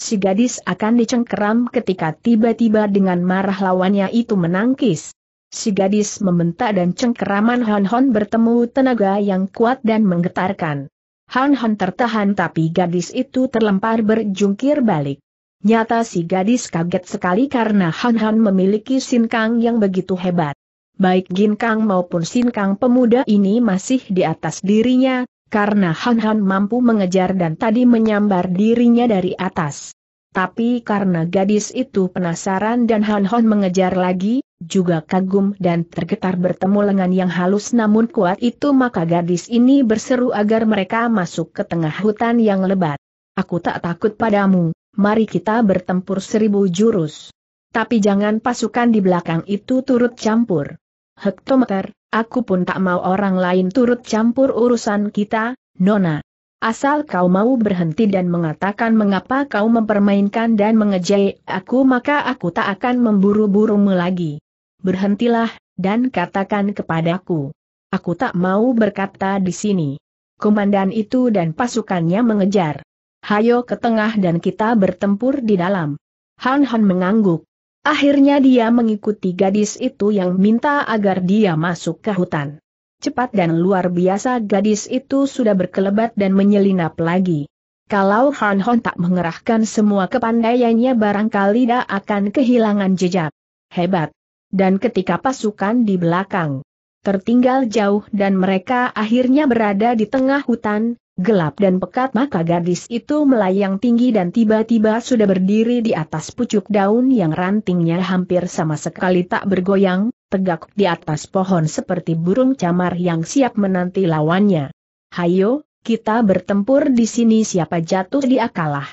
si gadis akan dicengkeram ketika tiba-tiba dengan marah lawannya itu menangkis. Si gadis membentak dan cengkeraman Han Hon bertemu tenaga yang kuat dan menggetarkan. Han Hon tertahan tapi gadis itu terlempar berjungkir balik. Nyata si gadis kaget sekali karena Han Han memiliki sinkang yang begitu hebat. Baik gin kang maupun sinkang pemuda ini masih di atas dirinya, karena Han Han mampu mengejar dan tadi menyambar dirinya dari atas. Tapi karena gadis itu penasaran dan Han Han mengejar lagi, juga kagum dan tergetar bertemu lengan yang halus namun kuat itu maka gadis ini berseru agar mereka masuk ke tengah hutan yang lebat. Aku tak takut padamu, mari kita bertempur seribu jurus. Tapi jangan pasukan di belakang itu turut campur hektometer, aku pun tak mau orang lain turut campur urusan kita, Nona. Asal kau mau berhenti dan mengatakan mengapa kau mempermainkan dan mengejek aku maka aku tak akan memburu-burumu lagi. Berhentilah, dan katakan kepadaku. Aku tak mau berkata di sini. Komandan itu dan pasukannya mengejar. Hayo ke tengah dan kita bertempur di dalam. Han Han mengangguk. Akhirnya dia mengikuti gadis itu yang minta agar dia masuk ke hutan. Cepat dan luar biasa gadis itu sudah berkelebat dan menyelinap lagi. Kalau Han Hon tak mengerahkan semua kepandaiannya barangkali dia akan kehilangan jejak. Hebat. Dan ketika pasukan di belakang tertinggal jauh dan mereka akhirnya berada di tengah hutan, gelap dan pekat maka gadis itu melayang tinggi dan tiba-tiba sudah berdiri di atas pucuk daun yang rantingnya hampir sama sekali tak bergoyang, tegak di atas pohon seperti burung camar yang siap menanti lawannya. Hayo, kita bertempur di sini siapa jatuh dia kalah.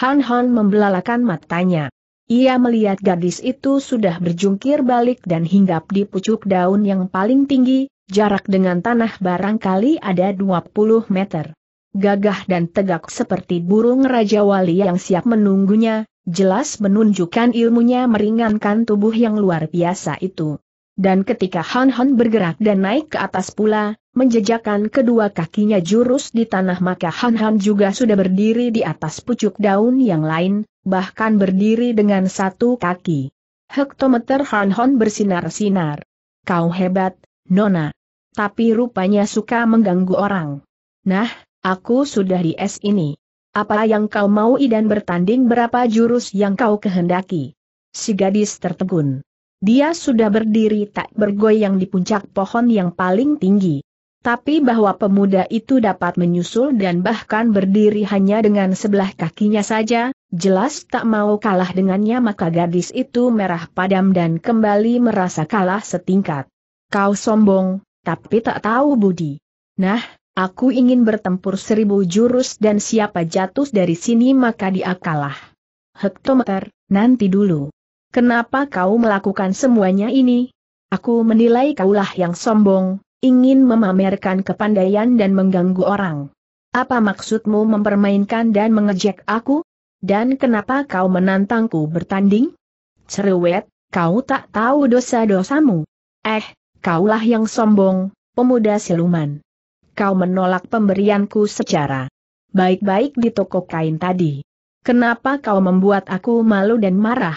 Han Han membelalakan matanya. Ia melihat gadis itu sudah berjungkir balik dan hinggap di pucuk daun yang paling tinggi, jarak dengan tanah barangkali ada 20 meter gagah dan tegak seperti burung Raja Wali yang siap menunggunya, jelas menunjukkan ilmunya meringankan tubuh yang luar biasa itu. Dan ketika Han Han bergerak dan naik ke atas pula, menjejakkan kedua kakinya jurus di tanah maka Han Han juga sudah berdiri di atas pucuk daun yang lain, bahkan berdiri dengan satu kaki. Hektometer Han Han bersinar-sinar. Kau hebat, Nona. Tapi rupanya suka mengganggu orang. Nah, Aku sudah di es ini. Apa yang kau mau dan bertanding berapa jurus yang kau kehendaki? Si gadis tertegun. Dia sudah berdiri tak bergoyang di puncak pohon yang paling tinggi. Tapi bahwa pemuda itu dapat menyusul dan bahkan berdiri hanya dengan sebelah kakinya saja, jelas tak mau kalah dengannya maka gadis itu merah padam dan kembali merasa kalah setingkat. Kau sombong, tapi tak tahu budi. Nah, Aku ingin bertempur seribu jurus dan siapa jatuh dari sini maka dia kalah. Hektometer, nanti dulu. Kenapa kau melakukan semuanya ini? Aku menilai kaulah yang sombong, ingin memamerkan kepandaian dan mengganggu orang. Apa maksudmu mempermainkan dan mengejek aku? Dan kenapa kau menantangku bertanding? Cerewet, kau tak tahu dosa-dosamu. Eh, kaulah yang sombong, pemuda siluman kau menolak pemberianku secara baik-baik di toko kain tadi. Kenapa kau membuat aku malu dan marah?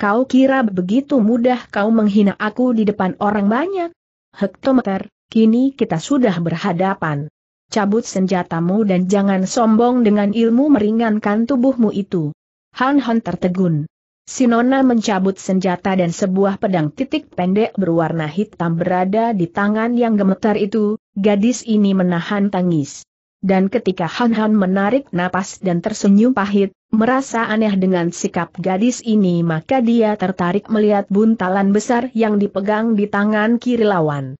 Kau kira begitu mudah kau menghina aku di depan orang banyak? Hektometer, kini kita sudah berhadapan. Cabut senjatamu dan jangan sombong dengan ilmu meringankan tubuhmu itu. Han Han tertegun. Sinona mencabut senjata dan sebuah pedang titik pendek berwarna hitam berada di tangan yang gemetar itu, Gadis ini menahan tangis. Dan ketika Han Han menarik napas dan tersenyum pahit, merasa aneh dengan sikap gadis ini maka dia tertarik melihat buntalan besar yang dipegang di tangan kiri lawan.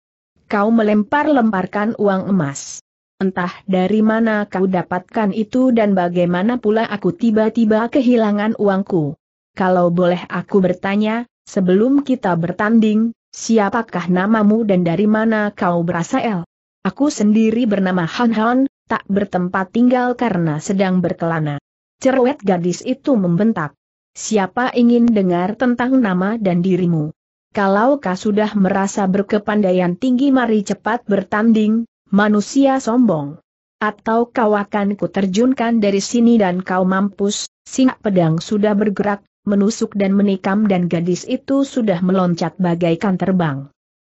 Kau melempar-lemparkan uang emas. Entah dari mana kau dapatkan itu dan bagaimana pula aku tiba-tiba kehilangan uangku. Kalau boleh aku bertanya, sebelum kita bertanding, siapakah namamu dan dari mana kau berasal? Aku sendiri bernama Han Han, tak bertempat tinggal karena sedang berkelana. Cerewet gadis itu membentak. Siapa ingin dengar tentang nama dan dirimu? Kalau kau sudah merasa berkepandaian tinggi mari cepat bertanding, manusia sombong. Atau kau akan kuterjunkan dari sini dan kau mampus, Singa pedang sudah bergerak, menusuk dan menikam dan gadis itu sudah meloncat bagaikan terbang.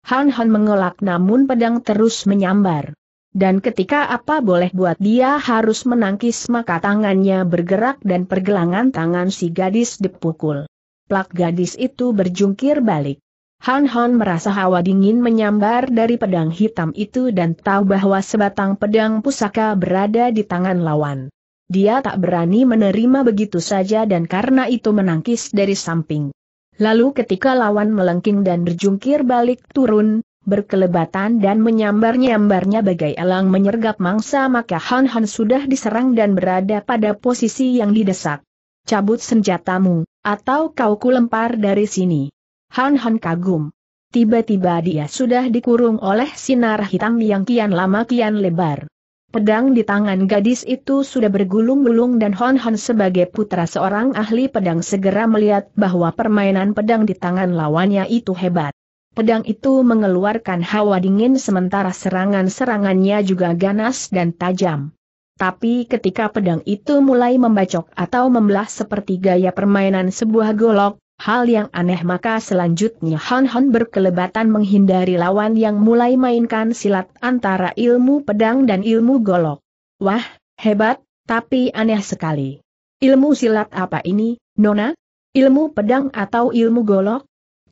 Han Han mengelak namun pedang terus menyambar. Dan ketika apa boleh buat dia harus menangkis maka tangannya bergerak dan pergelangan tangan si gadis dipukul. Plak gadis itu berjungkir balik. Han Han merasa hawa dingin menyambar dari pedang hitam itu dan tahu bahwa sebatang pedang pusaka berada di tangan lawan. Dia tak berani menerima begitu saja dan karena itu menangkis dari samping. Lalu ketika lawan melengking dan berjungkir balik turun, berkelebatan dan menyambar-nyambarnya bagai elang menyergap mangsa maka Han Han sudah diserang dan berada pada posisi yang didesak. Cabut senjatamu, atau kau kulempar dari sini. Han Han kagum. Tiba-tiba dia sudah dikurung oleh sinar hitam yang kian lama kian lebar. Pedang di tangan gadis itu sudah bergulung-gulung dan Hon Hon sebagai putra seorang ahli pedang segera melihat bahwa permainan pedang di tangan lawannya itu hebat. Pedang itu mengeluarkan hawa dingin sementara serangan-serangannya juga ganas dan tajam. Tapi ketika pedang itu mulai membacok atau membelah seperti gaya permainan sebuah golok, hal yang aneh maka selanjutnya Han Han berkelebatan menghindari lawan yang mulai mainkan silat antara ilmu pedang dan ilmu golok. Wah, hebat, tapi aneh sekali. Ilmu silat apa ini, Nona? Ilmu pedang atau ilmu golok?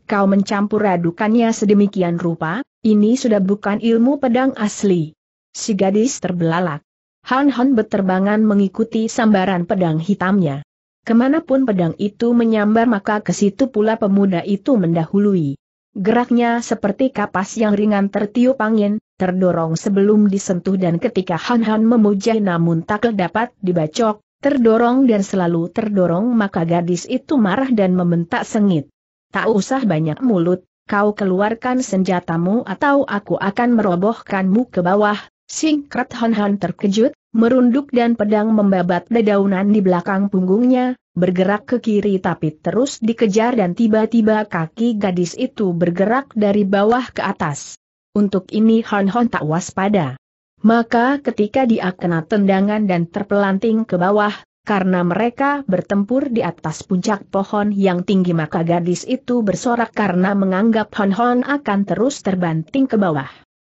Kau mencampur adukannya sedemikian rupa, ini sudah bukan ilmu pedang asli. Si gadis terbelalak. Han Han beterbangan mengikuti sambaran pedang hitamnya. Kemanapun pedang itu menyambar maka ke situ pula pemuda itu mendahului. Geraknya seperti kapas yang ringan tertiup angin, terdorong sebelum disentuh dan ketika Han Han memuja namun tak dapat dibacok, terdorong dan selalu terdorong maka gadis itu marah dan membentak sengit. Tak usah banyak mulut, kau keluarkan senjatamu atau aku akan merobohkanmu ke bawah, singkret Han Han terkejut, merunduk dan pedang membabat dedaunan di belakang punggungnya, bergerak ke kiri tapi terus dikejar dan tiba-tiba kaki gadis itu bergerak dari bawah ke atas. Untuk ini Han Hon tak waspada. Maka ketika dia kena tendangan dan terpelanting ke bawah, karena mereka bertempur di atas puncak pohon yang tinggi maka gadis itu bersorak karena menganggap Hon Hon akan terus terbanting ke bawah.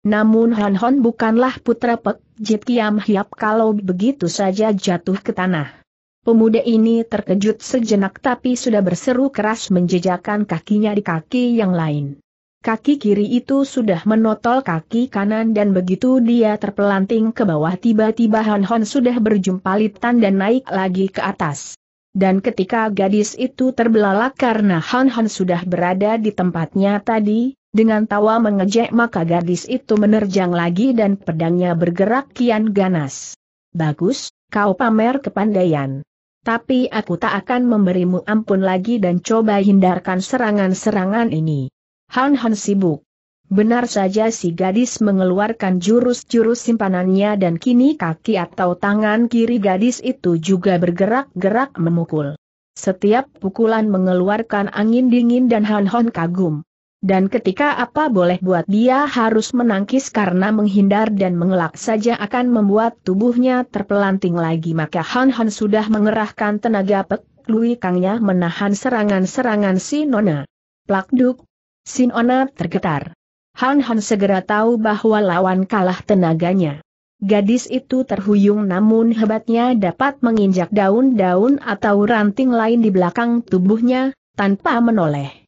Namun Han Hon bukanlah putra Pek Jit Kiam Hiap kalau begitu saja jatuh ke tanah. Pemuda ini terkejut sejenak tapi sudah berseru keras menjejakkan kakinya di kaki yang lain. Kaki kiri itu sudah menotol kaki kanan dan begitu dia terpelanting ke bawah tiba-tiba Han Hon sudah berjumpalitan dan naik lagi ke atas. Dan ketika gadis itu terbelalak karena Han Hon sudah berada di tempatnya tadi, dengan tawa mengejek maka gadis itu menerjang lagi dan pedangnya bergerak kian ganas. Bagus, kau pamer kepandaian. Tapi aku tak akan memberimu ampun lagi dan coba hindarkan serangan-serangan ini. Han Han sibuk. Benar saja si gadis mengeluarkan jurus-jurus simpanannya dan kini kaki atau tangan kiri gadis itu juga bergerak-gerak memukul. Setiap pukulan mengeluarkan angin dingin dan Han Han kagum. Dan ketika apa boleh buat dia harus menangkis karena menghindar dan mengelak saja akan membuat tubuhnya terpelanting lagi maka Han Han sudah mengerahkan tenaga pek, Lui Kangnya menahan serangan-serangan si Nona. Plakduk, si Nona tergetar. Han Han segera tahu bahwa lawan kalah tenaganya. Gadis itu terhuyung namun hebatnya dapat menginjak daun-daun atau ranting lain di belakang tubuhnya, tanpa menoleh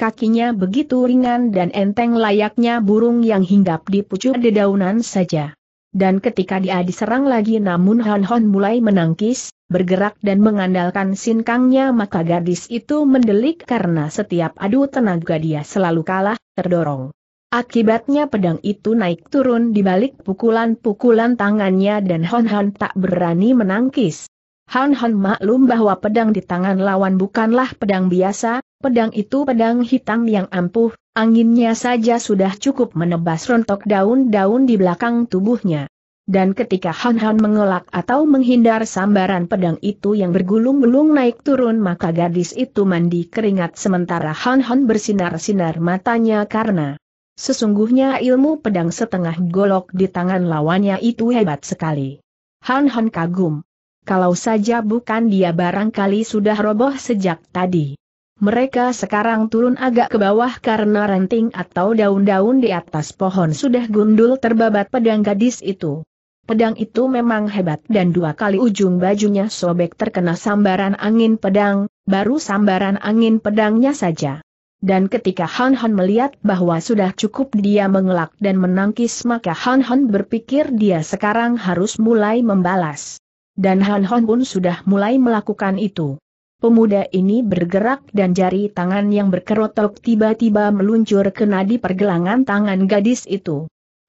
kakinya begitu ringan dan enteng layaknya burung yang hinggap di pucuk dedaunan saja. Dan ketika dia diserang lagi namun Han Hon mulai menangkis, bergerak dan mengandalkan sinkangnya maka gadis itu mendelik karena setiap adu tenaga dia selalu kalah, terdorong. Akibatnya pedang itu naik turun di balik pukulan-pukulan tangannya dan Hon Hon tak berani menangkis. Han Han maklum bahwa pedang di tangan lawan bukanlah pedang biasa, pedang itu pedang hitam yang ampuh, anginnya saja sudah cukup menebas rontok daun-daun di belakang tubuhnya. Dan ketika Han Han mengelak atau menghindar sambaran pedang itu yang bergulung-gulung naik turun maka gadis itu mandi keringat sementara Han Han bersinar-sinar matanya karena sesungguhnya ilmu pedang setengah golok di tangan lawannya itu hebat sekali. Han Han kagum kalau saja bukan dia barangkali sudah roboh sejak tadi. Mereka sekarang turun agak ke bawah karena ranting atau daun-daun di atas pohon sudah gundul terbabat pedang gadis itu. Pedang itu memang hebat dan dua kali ujung bajunya sobek terkena sambaran angin pedang, baru sambaran angin pedangnya saja. Dan ketika Han Han melihat bahwa sudah cukup dia mengelak dan menangkis maka Han Han berpikir dia sekarang harus mulai membalas. Dan Han Hon pun sudah mulai melakukan itu. Pemuda ini bergerak dan jari tangan yang berkerotok tiba-tiba meluncur ke nadi pergelangan tangan gadis itu.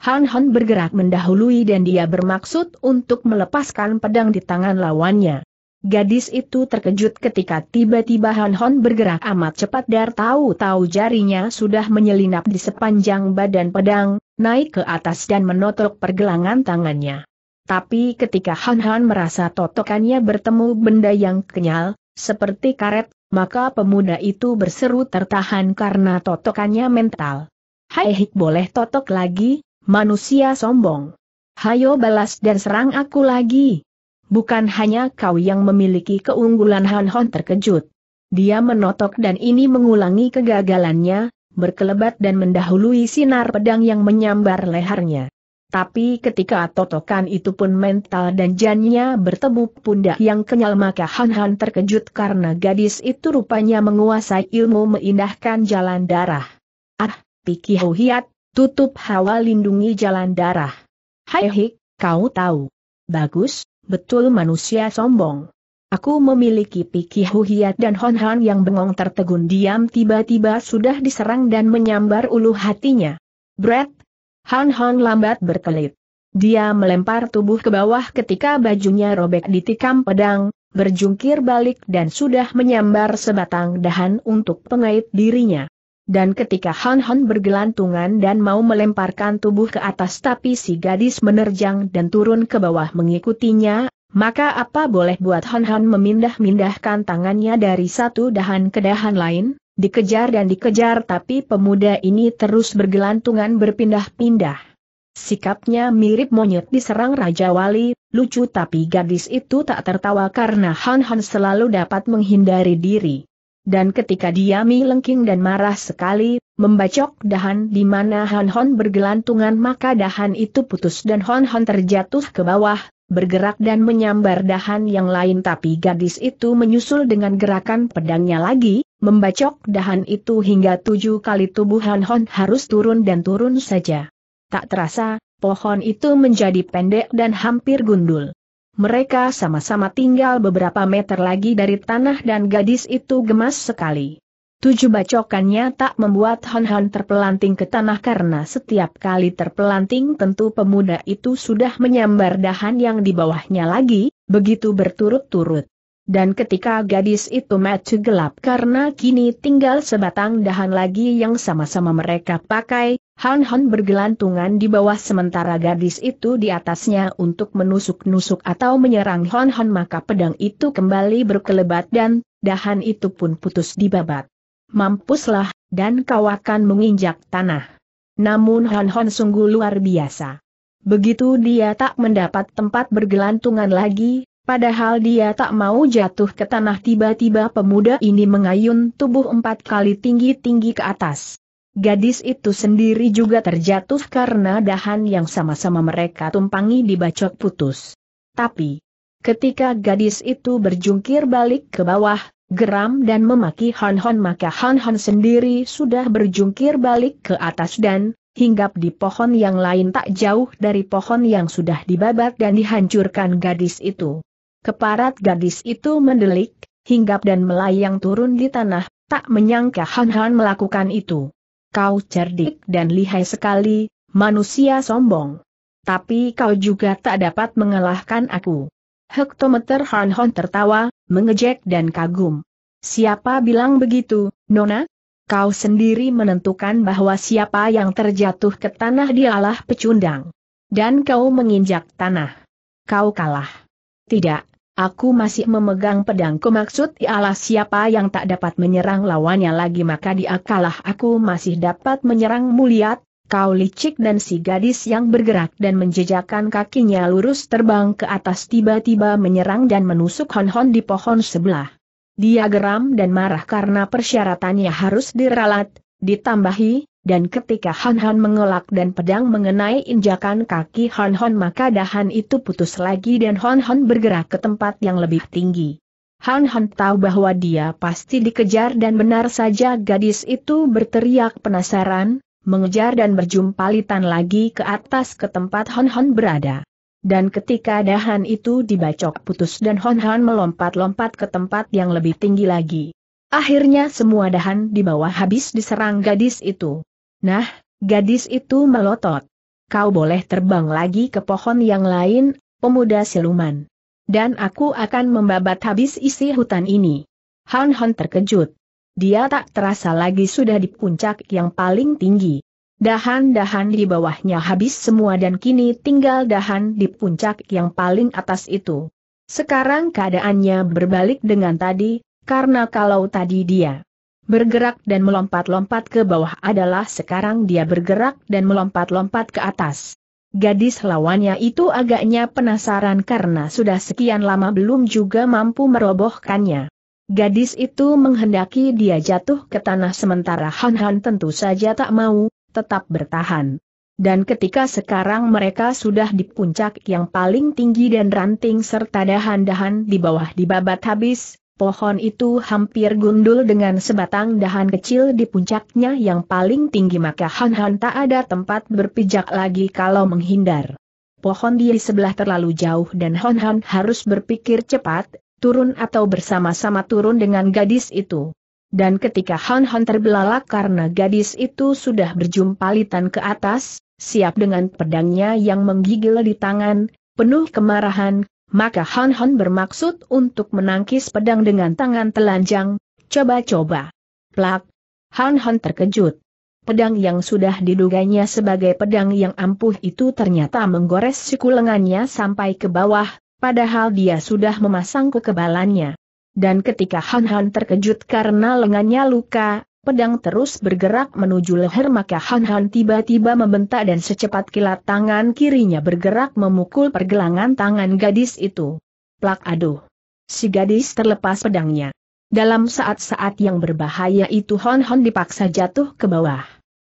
Han Hon bergerak mendahului dan dia bermaksud untuk melepaskan pedang di tangan lawannya. Gadis itu terkejut ketika tiba-tiba Han Hon bergerak amat cepat dan tahu-tahu jarinya sudah menyelinap di sepanjang badan pedang, naik ke atas dan menotok pergelangan tangannya. Tapi ketika Han Han merasa totokannya bertemu benda yang kenyal, seperti karet, maka pemuda itu berseru tertahan karena totokannya mental. Hai boleh totok lagi, manusia sombong. Hayo balas dan serang aku lagi. Bukan hanya kau yang memiliki keunggulan Han Han terkejut. Dia menotok dan ini mengulangi kegagalannya, berkelebat dan mendahului sinar pedang yang menyambar lehernya. Tapi ketika totokan itu pun mental dan jannya bertemu pundak yang kenyal maka Han Han terkejut karena gadis itu rupanya menguasai ilmu meindahkan jalan darah. Ah, Piki Hiat, tutup hawa lindungi jalan darah. Hai Hik, kau tahu. Bagus, betul manusia sombong. Aku memiliki Piki Hiat dan Hon Han yang bengong tertegun diam tiba-tiba sudah diserang dan menyambar ulu hatinya. Brett, Han Han lambat berkelit. Dia melempar tubuh ke bawah ketika bajunya robek ditikam pedang, berjungkir balik dan sudah menyambar sebatang dahan untuk pengait dirinya. Dan ketika Han Han bergelantungan dan mau melemparkan tubuh ke atas tapi si gadis menerjang dan turun ke bawah mengikutinya, maka apa boleh buat Han Han memindah-mindahkan tangannya dari satu dahan ke dahan lain? Dikejar dan dikejar tapi pemuda ini terus bergelantungan berpindah-pindah. Sikapnya mirip monyet diserang Raja Wali, lucu tapi gadis itu tak tertawa karena Han Han selalu dapat menghindari diri. Dan ketika dia melengking dan marah sekali, membacok dahan di mana Han Han bergelantungan maka dahan itu putus dan Han Han terjatuh ke bawah, bergerak dan menyambar dahan yang lain tapi gadis itu menyusul dengan gerakan pedangnya lagi, Membacok dahan itu hingga tujuh kali tubuh Han Hon harus turun dan turun saja. Tak terasa, pohon itu menjadi pendek dan hampir gundul. Mereka sama-sama tinggal beberapa meter lagi dari tanah dan gadis itu gemas sekali. Tujuh bacokannya tak membuat Han Han terpelanting ke tanah karena setiap kali terpelanting tentu pemuda itu sudah menyambar dahan yang di bawahnya lagi, begitu berturut-turut dan ketika gadis itu mati gelap karena kini tinggal sebatang dahan lagi yang sama-sama mereka pakai, Han Han bergelantungan di bawah sementara gadis itu di atasnya untuk menusuk-nusuk atau menyerang Han Han maka pedang itu kembali berkelebat dan dahan itu pun putus dibabat. Mampuslah, dan kau akan menginjak tanah. Namun Han Hon sungguh luar biasa. Begitu dia tak mendapat tempat bergelantungan lagi, Padahal dia tak mau jatuh ke tanah tiba-tiba pemuda ini mengayun tubuh empat kali tinggi-tinggi ke atas. Gadis itu sendiri juga terjatuh karena dahan yang sama-sama mereka tumpangi dibacok putus. Tapi, ketika gadis itu berjungkir balik ke bawah, geram dan memaki Han Hon maka Han Hon sendiri sudah berjungkir balik ke atas dan, hinggap di pohon yang lain tak jauh dari pohon yang sudah dibabat dan dihancurkan gadis itu. Keparat gadis itu mendelik, hinggap dan melayang turun di tanah, tak menyangka Han Han melakukan itu. Kau cerdik dan lihai sekali, manusia sombong. Tapi kau juga tak dapat mengalahkan aku. Hektometer Han Han tertawa, mengejek dan kagum. Siapa bilang begitu, Nona? Kau sendiri menentukan bahwa siapa yang terjatuh ke tanah dialah pecundang. Dan kau menginjak tanah. Kau kalah. Tidak, Aku masih memegang pedangku maksud ialah siapa yang tak dapat menyerang lawannya lagi maka diakalah aku masih dapat menyerang muliat, kau licik dan si gadis yang bergerak dan menjejakkan kakinya lurus terbang ke atas tiba-tiba menyerang dan menusuk Hon-Hon di pohon sebelah. Dia geram dan marah karena persyaratannya harus diralat, ditambahi, dan ketika Han Han mengelak dan pedang mengenai injakan kaki Han Han maka dahan itu putus lagi dan Han Han bergerak ke tempat yang lebih tinggi. Han Han tahu bahwa dia pasti dikejar dan benar saja gadis itu berteriak penasaran, mengejar dan berjumpa litan lagi ke atas ke tempat Han Han berada. Dan ketika dahan itu dibacok putus dan Han Han melompat-lompat ke tempat yang lebih tinggi lagi. Akhirnya semua dahan di bawah habis diserang gadis itu. Nah, gadis itu melotot. Kau boleh terbang lagi ke pohon yang lain, pemuda siluman. Dan aku akan membabat habis isi hutan ini. Han Han terkejut. Dia tak terasa lagi sudah di puncak yang paling tinggi. Dahan-dahan di bawahnya habis semua dan kini tinggal dahan di puncak yang paling atas itu. Sekarang keadaannya berbalik dengan tadi, karena kalau tadi dia bergerak dan melompat-lompat ke bawah adalah sekarang dia bergerak dan melompat-lompat ke atas. Gadis lawannya itu agaknya penasaran karena sudah sekian lama belum juga mampu merobohkannya. Gadis itu menghendaki dia jatuh ke tanah sementara Han Han tentu saja tak mau, tetap bertahan. Dan ketika sekarang mereka sudah di puncak yang paling tinggi dan ranting serta dahan-dahan di bawah dibabat habis, pohon itu hampir gundul dengan sebatang dahan kecil di puncaknya yang paling tinggi maka Han Han tak ada tempat berpijak lagi kalau menghindar. Pohon di sebelah terlalu jauh dan Han Han harus berpikir cepat, turun atau bersama-sama turun dengan gadis itu. Dan ketika Han Han terbelalak karena gadis itu sudah berjumpa litan ke atas, siap dengan pedangnya yang menggigil di tangan, penuh kemarahan, maka Han Han bermaksud untuk menangkis pedang dengan tangan telanjang, coba-coba. Plak! Han Han terkejut. Pedang yang sudah diduganya sebagai pedang yang ampuh itu ternyata menggores siku lengannya sampai ke bawah, padahal dia sudah memasang kekebalannya. Dan ketika Han Han terkejut karena lengannya luka, Pedang terus bergerak menuju leher maka Han Han tiba-tiba membentak dan secepat kilat tangan kirinya bergerak memukul pergelangan tangan gadis itu. Plak aduh! Si gadis terlepas pedangnya. Dalam saat-saat yang berbahaya itu Hon Hon dipaksa jatuh ke bawah.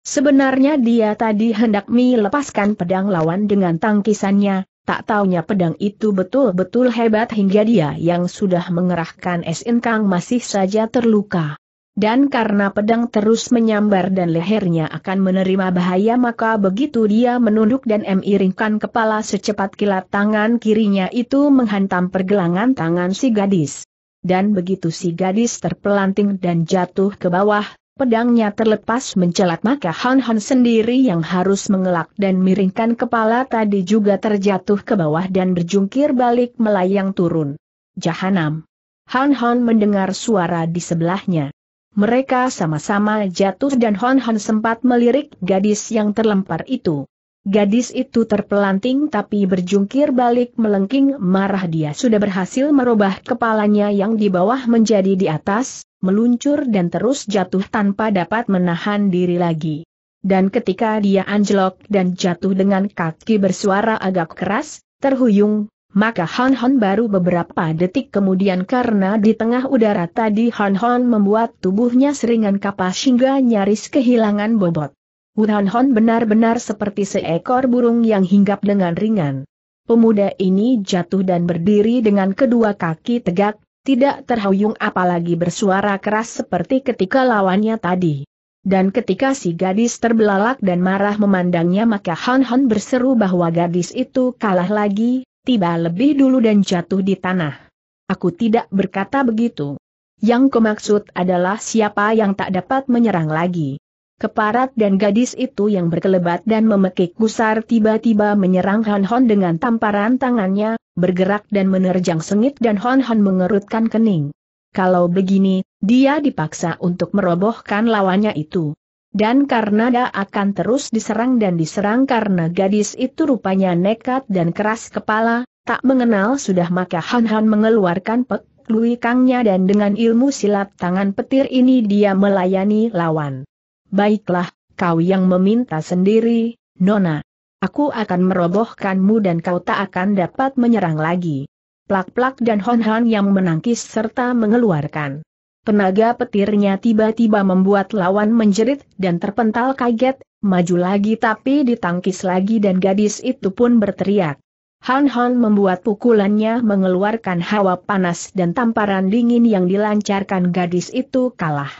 Sebenarnya dia tadi hendak melepaskan pedang lawan dengan tangkisannya, tak taunya pedang itu betul-betul hebat hingga dia yang sudah mengerahkan es inkang masih saja terluka. Dan karena pedang terus menyambar dan lehernya akan menerima bahaya maka begitu dia menunduk dan miringkan kepala secepat kilat tangan kirinya itu menghantam pergelangan tangan si gadis. Dan begitu si gadis terpelanting dan jatuh ke bawah, pedangnya terlepas mencelat maka Han Han sendiri yang harus mengelak dan miringkan kepala tadi juga terjatuh ke bawah dan berjungkir balik melayang turun. Jahanam. Han Han mendengar suara di sebelahnya. Mereka sama-sama jatuh dan Hon Hon sempat melirik gadis yang terlempar itu. Gadis itu terpelanting tapi berjungkir balik melengking marah dia sudah berhasil merubah kepalanya yang di bawah menjadi di atas, meluncur dan terus jatuh tanpa dapat menahan diri lagi. Dan ketika dia anjlok dan jatuh dengan kaki bersuara agak keras, terhuyung, maka Han Hon baru beberapa detik kemudian karena di tengah udara tadi Han Hon membuat tubuhnya seringan kapas hingga nyaris kehilangan bobot. Han Hon benar-benar seperti seekor burung yang hinggap dengan ringan. Pemuda ini jatuh dan berdiri dengan kedua kaki tegak, tidak terhuyung apalagi bersuara keras seperti ketika lawannya tadi. Dan ketika si gadis terbelalak dan marah memandangnya maka Han Han berseru bahwa gadis itu kalah lagi, tiba lebih dulu dan jatuh di tanah. Aku tidak berkata begitu. Yang kumaksud adalah siapa yang tak dapat menyerang lagi. Keparat dan gadis itu yang berkelebat dan memekik gusar tiba-tiba menyerang Han Hon dengan tamparan tangannya, bergerak dan menerjang sengit dan Han Hon mengerutkan kening. Kalau begini, dia dipaksa untuk merobohkan lawannya itu. Dan karena dia akan terus diserang dan diserang karena gadis itu rupanya nekat dan keras kepala, tak mengenal sudah maka Han Han mengeluarkan pek Lui Kangnya dan dengan ilmu silat tangan petir ini dia melayani lawan. Baiklah, kau yang meminta sendiri, Nona. Aku akan merobohkanmu dan kau tak akan dapat menyerang lagi. Plak-plak dan Hon Han yang menangkis serta mengeluarkan Tenaga petirnya tiba-tiba membuat lawan menjerit dan terpental kaget, maju lagi tapi ditangkis lagi dan gadis itu pun berteriak. Han Han membuat pukulannya mengeluarkan hawa panas dan tamparan dingin yang dilancarkan gadis itu kalah.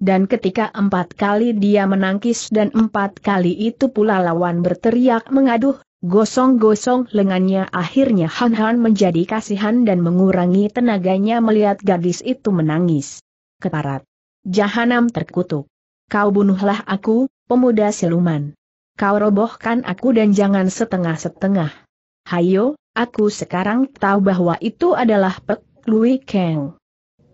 Dan ketika empat kali dia menangkis dan empat kali itu pula lawan berteriak mengaduh, gosong-gosong lengannya akhirnya Han Han menjadi kasihan dan mengurangi tenaganya melihat gadis itu menangis keparat. Jahanam terkutuk. Kau bunuhlah aku, pemuda siluman. Kau robohkan aku dan jangan setengah-setengah. Hayo, aku sekarang tahu bahwa itu adalah Pek Lui Kang.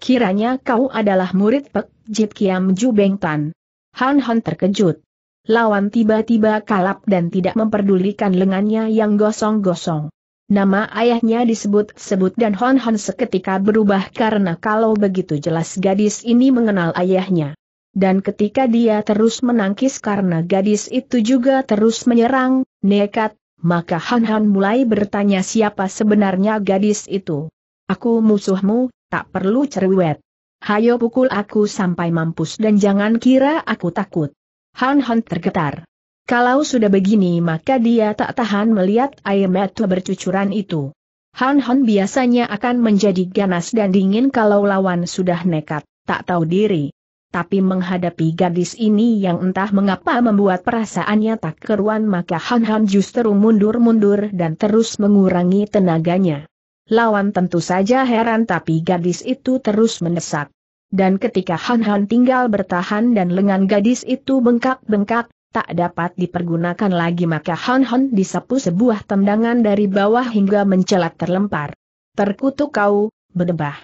Kiranya kau adalah murid Pek Jit Kiam Ju Beng Tan. Han Han terkejut. Lawan tiba-tiba kalap dan tidak memperdulikan lengannya yang gosong-gosong. Nama ayahnya disebut-sebut dan Hon Hon seketika berubah karena kalau begitu jelas gadis ini mengenal ayahnya. Dan ketika dia terus menangkis karena gadis itu juga terus menyerang, nekat, maka Han Han mulai bertanya siapa sebenarnya gadis itu. Aku musuhmu, tak perlu cerewet. Hayo pukul aku sampai mampus dan jangan kira aku takut. Han Han tergetar. Kalau sudah begini maka dia tak tahan melihat air mata bercucuran itu. Han Han biasanya akan menjadi ganas dan dingin kalau lawan sudah nekat, tak tahu diri. Tapi menghadapi gadis ini yang entah mengapa membuat perasaannya tak keruan maka Han Han justru mundur-mundur dan terus mengurangi tenaganya. Lawan tentu saja heran tapi gadis itu terus mendesak. Dan ketika Han Han tinggal bertahan dan lengan gadis itu bengkak-bengkak, tak dapat dipergunakan lagi maka Han Hon disapu sebuah tendangan dari bawah hingga mencelat terlempar. Terkutuk kau, berdebah.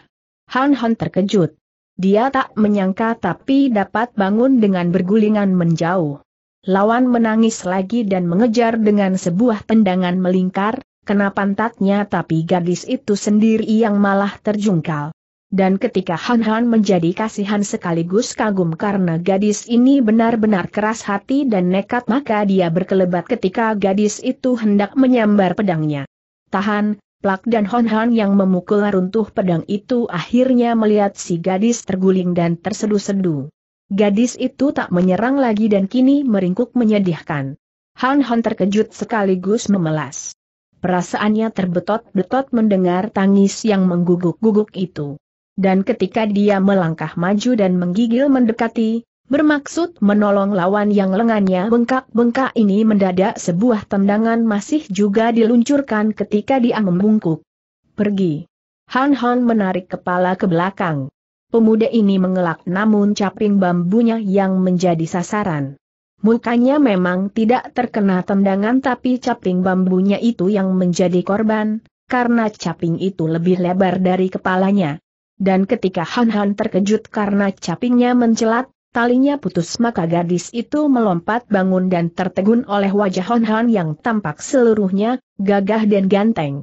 Han Han terkejut. Dia tak menyangka tapi dapat bangun dengan bergulingan menjauh. Lawan menangis lagi dan mengejar dengan sebuah tendangan melingkar, kena pantatnya tapi gadis itu sendiri yang malah terjungkal. Dan ketika Han Han menjadi kasihan sekaligus kagum karena gadis ini benar-benar keras hati dan nekat maka dia berkelebat ketika gadis itu hendak menyambar pedangnya. Tahan, plak dan Han Han yang memukul runtuh pedang itu akhirnya melihat si gadis terguling dan tersedu-sedu. Gadis itu tak menyerang lagi dan kini meringkuk menyedihkan. Han Han terkejut sekaligus memelas. Perasaannya terbetot-betot mendengar tangis yang mengguguk-guguk itu dan ketika dia melangkah maju dan menggigil mendekati, bermaksud menolong lawan yang lengannya bengkak-bengkak ini mendadak sebuah tendangan masih juga diluncurkan ketika dia membungkuk. Pergi. Han Han menarik kepala ke belakang. Pemuda ini mengelak namun caping bambunya yang menjadi sasaran. Mukanya memang tidak terkena tendangan tapi caping bambunya itu yang menjadi korban, karena caping itu lebih lebar dari kepalanya. Dan ketika Han Han terkejut karena capingnya mencelat, talinya putus maka gadis itu melompat bangun dan tertegun oleh wajah Han Han yang tampak seluruhnya, gagah dan ganteng.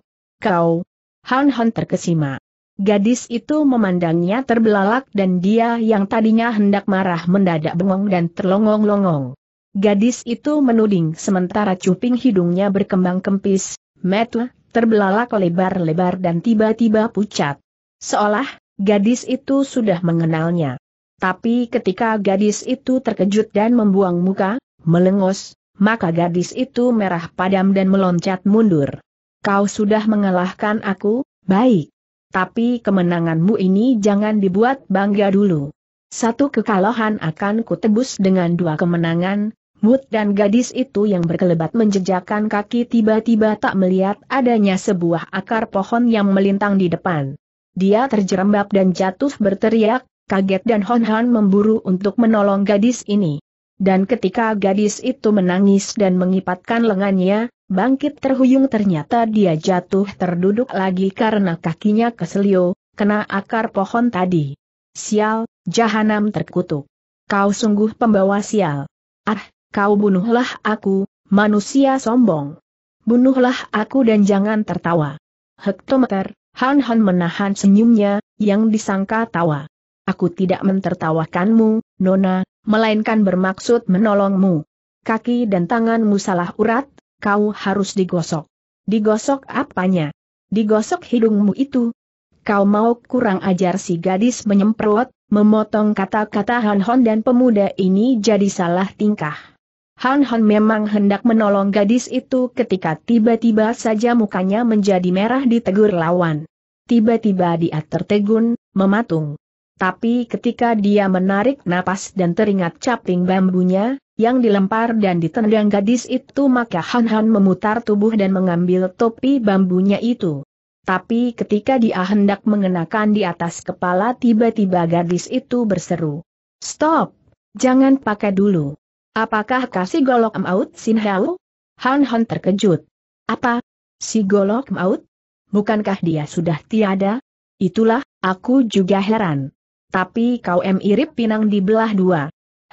Kau! Han Han terkesima. Gadis itu memandangnya terbelalak dan dia yang tadinya hendak marah mendadak bengong dan terlongong-longong. Gadis itu menuding sementara cuping hidungnya berkembang kempis, metu, terbelalak lebar-lebar dan tiba-tiba pucat. Seolah Gadis itu sudah mengenalnya. Tapi ketika gadis itu terkejut dan membuang muka, melengos, maka gadis itu merah padam dan meloncat mundur. Kau sudah mengalahkan aku, baik. Tapi kemenanganmu ini jangan dibuat bangga dulu. Satu kekalahan akan kutebus dengan dua kemenangan, Mut dan gadis itu yang berkelebat menjejakkan kaki tiba-tiba tak melihat adanya sebuah akar pohon yang melintang di depan. Dia terjerembab dan jatuh berteriak, kaget dan Hon Han memburu untuk menolong gadis ini. Dan ketika gadis itu menangis dan mengipatkan lengannya, bangkit terhuyung ternyata dia jatuh terduduk lagi karena kakinya keselio, kena akar pohon tadi. Sial, jahanam terkutuk. Kau sungguh pembawa sial. Ah, kau bunuhlah aku, manusia sombong. Bunuhlah aku dan jangan tertawa. Hektometer, Han Han menahan senyumnya, yang disangka tawa. Aku tidak mentertawakanmu, Nona, melainkan bermaksud menolongmu. Kaki dan tanganmu salah urat, kau harus digosok. Digosok apanya? Digosok hidungmu itu. Kau mau kurang ajar si gadis menyemprot, memotong kata-kata Han Hon dan pemuda ini jadi salah tingkah. Han Han memang hendak menolong gadis itu ketika tiba-tiba saja mukanya menjadi merah ditegur lawan. Tiba-tiba dia tertegun, mematung. Tapi ketika dia menarik napas dan teringat caping bambunya, yang dilempar dan ditendang gadis itu maka Han Han memutar tubuh dan mengambil topi bambunya itu. Tapi ketika dia hendak mengenakan di atas kepala tiba-tiba gadis itu berseru. Stop! Jangan pakai dulu. Apakah kasih golok maut Sin Hao? Han Han terkejut. Apa? Si golok maut? Bukankah dia sudah tiada? Itulah, aku juga heran. Tapi kau mirip pinang pinang dibelah dua.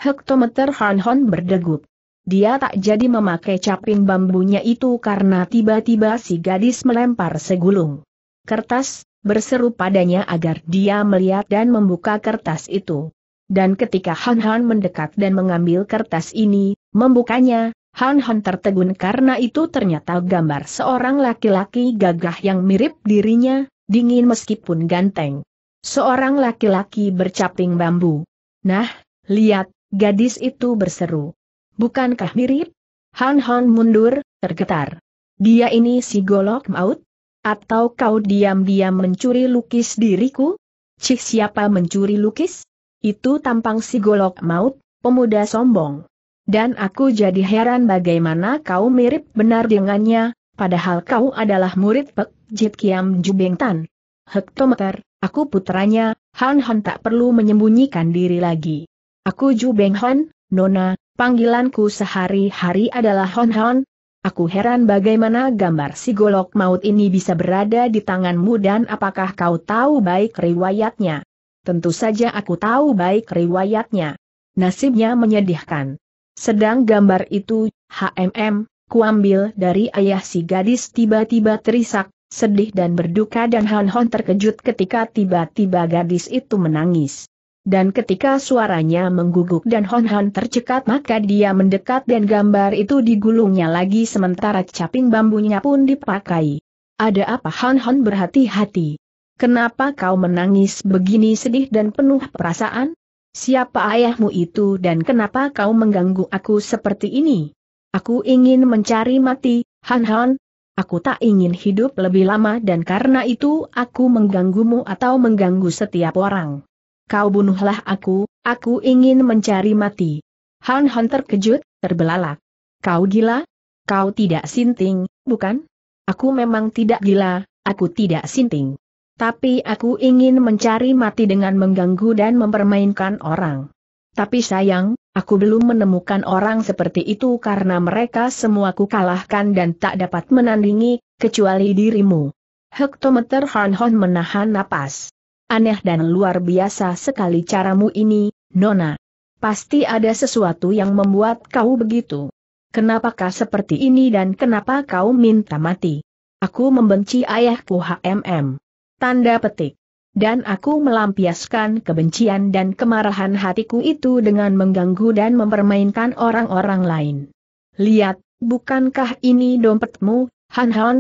Hektometer Han Han berdegup. Dia tak jadi memakai caping bambunya itu karena tiba-tiba si gadis melempar segulung kertas, berseru padanya agar dia melihat dan membuka kertas itu. Dan ketika Han Han mendekat dan mengambil kertas ini, membukanya, Han Han tertegun karena itu ternyata gambar seorang laki-laki gagah yang mirip dirinya, dingin meskipun ganteng. Seorang laki-laki bercaping bambu. Nah, lihat, gadis itu berseru. Bukankah mirip? Han Han mundur, tergetar. Dia ini si golok maut? Atau kau diam-diam mencuri lukis diriku? Cih siapa mencuri lukis? Itu tampang si golok maut, pemuda sombong. Dan aku jadi heran bagaimana kau mirip benar dengannya, padahal kau adalah murid Pek Jit Kiam Jubeng Tan. Hektometer, aku putranya, Han Han tak perlu menyembunyikan diri lagi. Aku Jubeng Han, Nona, panggilanku sehari-hari adalah Han Han, Aku heran bagaimana gambar si golok maut ini bisa berada di tanganmu dan apakah kau tahu baik riwayatnya tentu saja aku tahu baik riwayatnya. Nasibnya menyedihkan. Sedang gambar itu, HMM, kuambil dari ayah si gadis tiba-tiba terisak, sedih dan berduka dan Han Hon terkejut ketika tiba-tiba gadis itu menangis. Dan ketika suaranya mengguguk dan Hon Hon tercekat maka dia mendekat dan gambar itu digulungnya lagi sementara caping bambunya pun dipakai. Ada apa Han Hon berhati-hati? Kenapa kau menangis begini sedih dan penuh perasaan? Siapa ayahmu itu dan kenapa kau mengganggu aku seperti ini? Aku ingin mencari mati, Han Han. Aku tak ingin hidup lebih lama dan karena itu aku mengganggumu atau mengganggu setiap orang. Kau bunuhlah aku, aku ingin mencari mati. Han Han terkejut, terbelalak. Kau gila? Kau tidak sinting, bukan? Aku memang tidak gila, aku tidak sinting. Tapi aku ingin mencari mati dengan mengganggu dan mempermainkan orang. Tapi sayang, aku belum menemukan orang seperti itu karena mereka semua ku kalahkan dan tak dapat menandingi, kecuali dirimu. Hektometer Han Hon menahan napas. Aneh dan luar biasa sekali caramu ini, Nona. Pasti ada sesuatu yang membuat kau begitu. Kenapakah seperti ini dan kenapa kau minta mati? Aku membenci ayahku HMM. Tanda petik. Dan aku melampiaskan kebencian dan kemarahan hatiku itu dengan mengganggu dan mempermainkan orang-orang lain. Lihat, bukankah ini dompetmu, Han Han?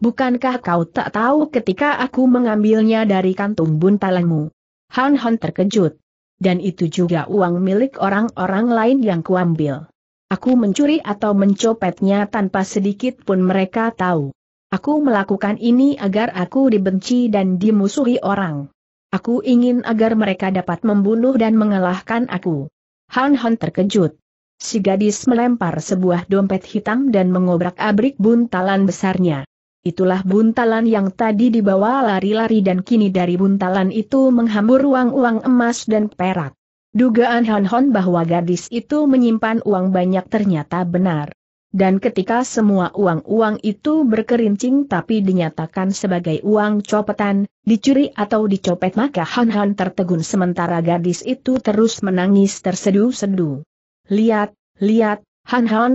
Bukankah kau tak tahu ketika aku mengambilnya dari kantung buntalanmu? Han Han terkejut. Dan itu juga uang milik orang-orang lain yang kuambil. Aku mencuri atau mencopetnya tanpa sedikit pun mereka tahu. Aku melakukan ini agar aku dibenci dan dimusuhi orang. Aku ingin agar mereka dapat membunuh dan mengalahkan aku. Han Han terkejut. Si gadis melempar sebuah dompet hitam dan mengobrak-abrik buntalan besarnya. Itulah buntalan yang tadi dibawa lari-lari dan kini dari buntalan itu menghambur uang-uang emas dan perak. Dugaan Han Han bahwa gadis itu menyimpan uang banyak ternyata benar dan ketika semua uang-uang itu berkerincing tapi dinyatakan sebagai uang copetan, dicuri atau dicopet maka Han Han tertegun sementara gadis itu terus menangis tersedu sedu Lihat, lihat, Han Han,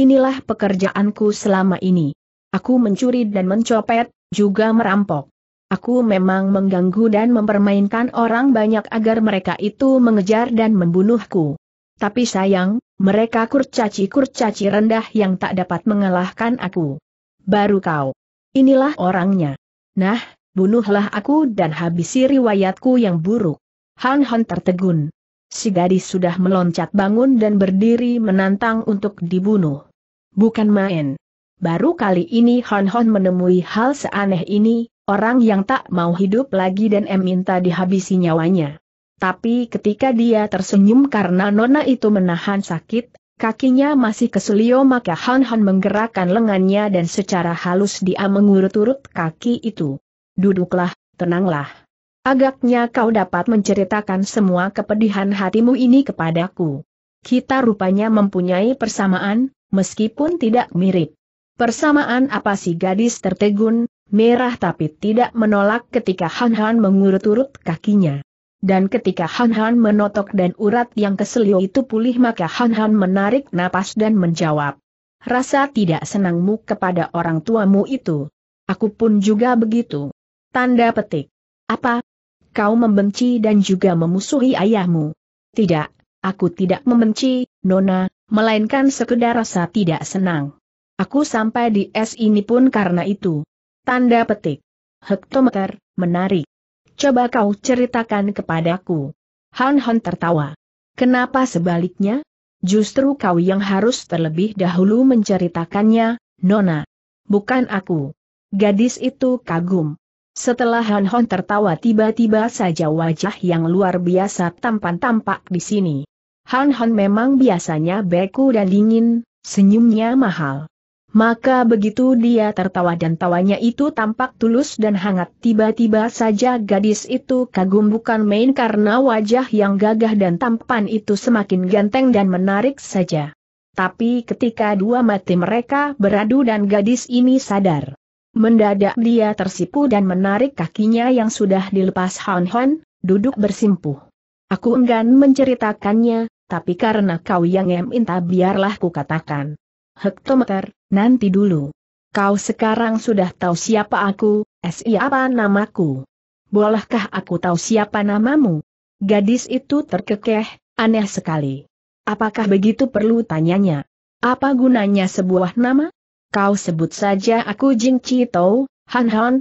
inilah pekerjaanku selama ini. Aku mencuri dan mencopet, juga merampok. Aku memang mengganggu dan mempermainkan orang banyak agar mereka itu mengejar dan membunuhku. Tapi sayang, mereka kurcaci-kurcaci rendah yang tak dapat mengalahkan aku. Baru kau. Inilah orangnya. Nah, bunuhlah aku dan habisi riwayatku yang buruk. Han Han tertegun. Si gadis sudah meloncat bangun dan berdiri menantang untuk dibunuh. Bukan main. Baru kali ini Han Han menemui hal seaneh ini, orang yang tak mau hidup lagi dan meminta dihabisi nyawanya. Tapi ketika dia tersenyum karena nona itu menahan sakit, kakinya masih keselio maka Han Han menggerakkan lengannya dan secara halus dia mengurut-urut kaki itu. Duduklah, tenanglah. Agaknya kau dapat menceritakan semua kepedihan hatimu ini kepadaku. Kita rupanya mempunyai persamaan, meskipun tidak mirip. Persamaan apa si gadis tertegun, merah tapi tidak menolak ketika Han Han mengurut-urut kakinya. Dan ketika Han Han menotok dan urat yang keselio itu pulih maka Han Han menarik napas dan menjawab. Rasa tidak senangmu kepada orang tuamu itu. Aku pun juga begitu. Tanda petik. Apa? Kau membenci dan juga memusuhi ayahmu? Tidak, aku tidak membenci, Nona, melainkan sekedar rasa tidak senang. Aku sampai di es ini pun karena itu. Tanda petik. Hektometer, menarik. Coba kau ceritakan kepadaku. Han Han tertawa. Kenapa sebaliknya? Justru kau yang harus terlebih dahulu menceritakannya, Nona. Bukan aku. Gadis itu kagum. Setelah Han Han tertawa tiba-tiba saja wajah yang luar biasa tampan tampak di sini. Han Han memang biasanya beku dan dingin, senyumnya mahal. Maka begitu dia tertawa dan tawanya itu tampak tulus dan hangat tiba-tiba saja gadis itu kagum bukan main karena wajah yang gagah dan tampan itu semakin ganteng dan menarik saja. Tapi ketika dua mati mereka beradu dan gadis ini sadar. Mendadak dia tersipu dan menarik kakinya yang sudah dilepas Hon Hon, duduk bersimpuh. Aku enggan menceritakannya, tapi karena kau yang minta biarlah kukatakan. Hektometer, Nanti dulu. Kau sekarang sudah tahu siapa aku, siapa namaku. Bolehkah aku tahu siapa namamu? Gadis itu terkekeh, aneh sekali. Apakah begitu perlu tanyanya? Apa gunanya sebuah nama? Kau sebut saja aku Jing Cito, Han Han.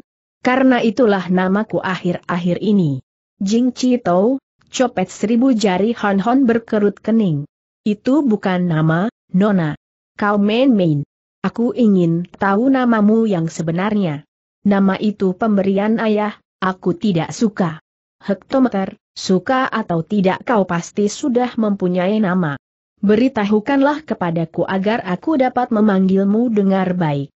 Karena itulah namaku akhir-akhir ini. Jing Cito, copet seribu jari Han Han berkerut kening. Itu bukan nama, Nona. Kau main-main. Aku ingin tahu namamu yang sebenarnya. Nama itu pemberian ayah, aku tidak suka. Hektometer, suka atau tidak kau pasti sudah mempunyai nama. Beritahukanlah kepadaku agar aku dapat memanggilmu dengar baik.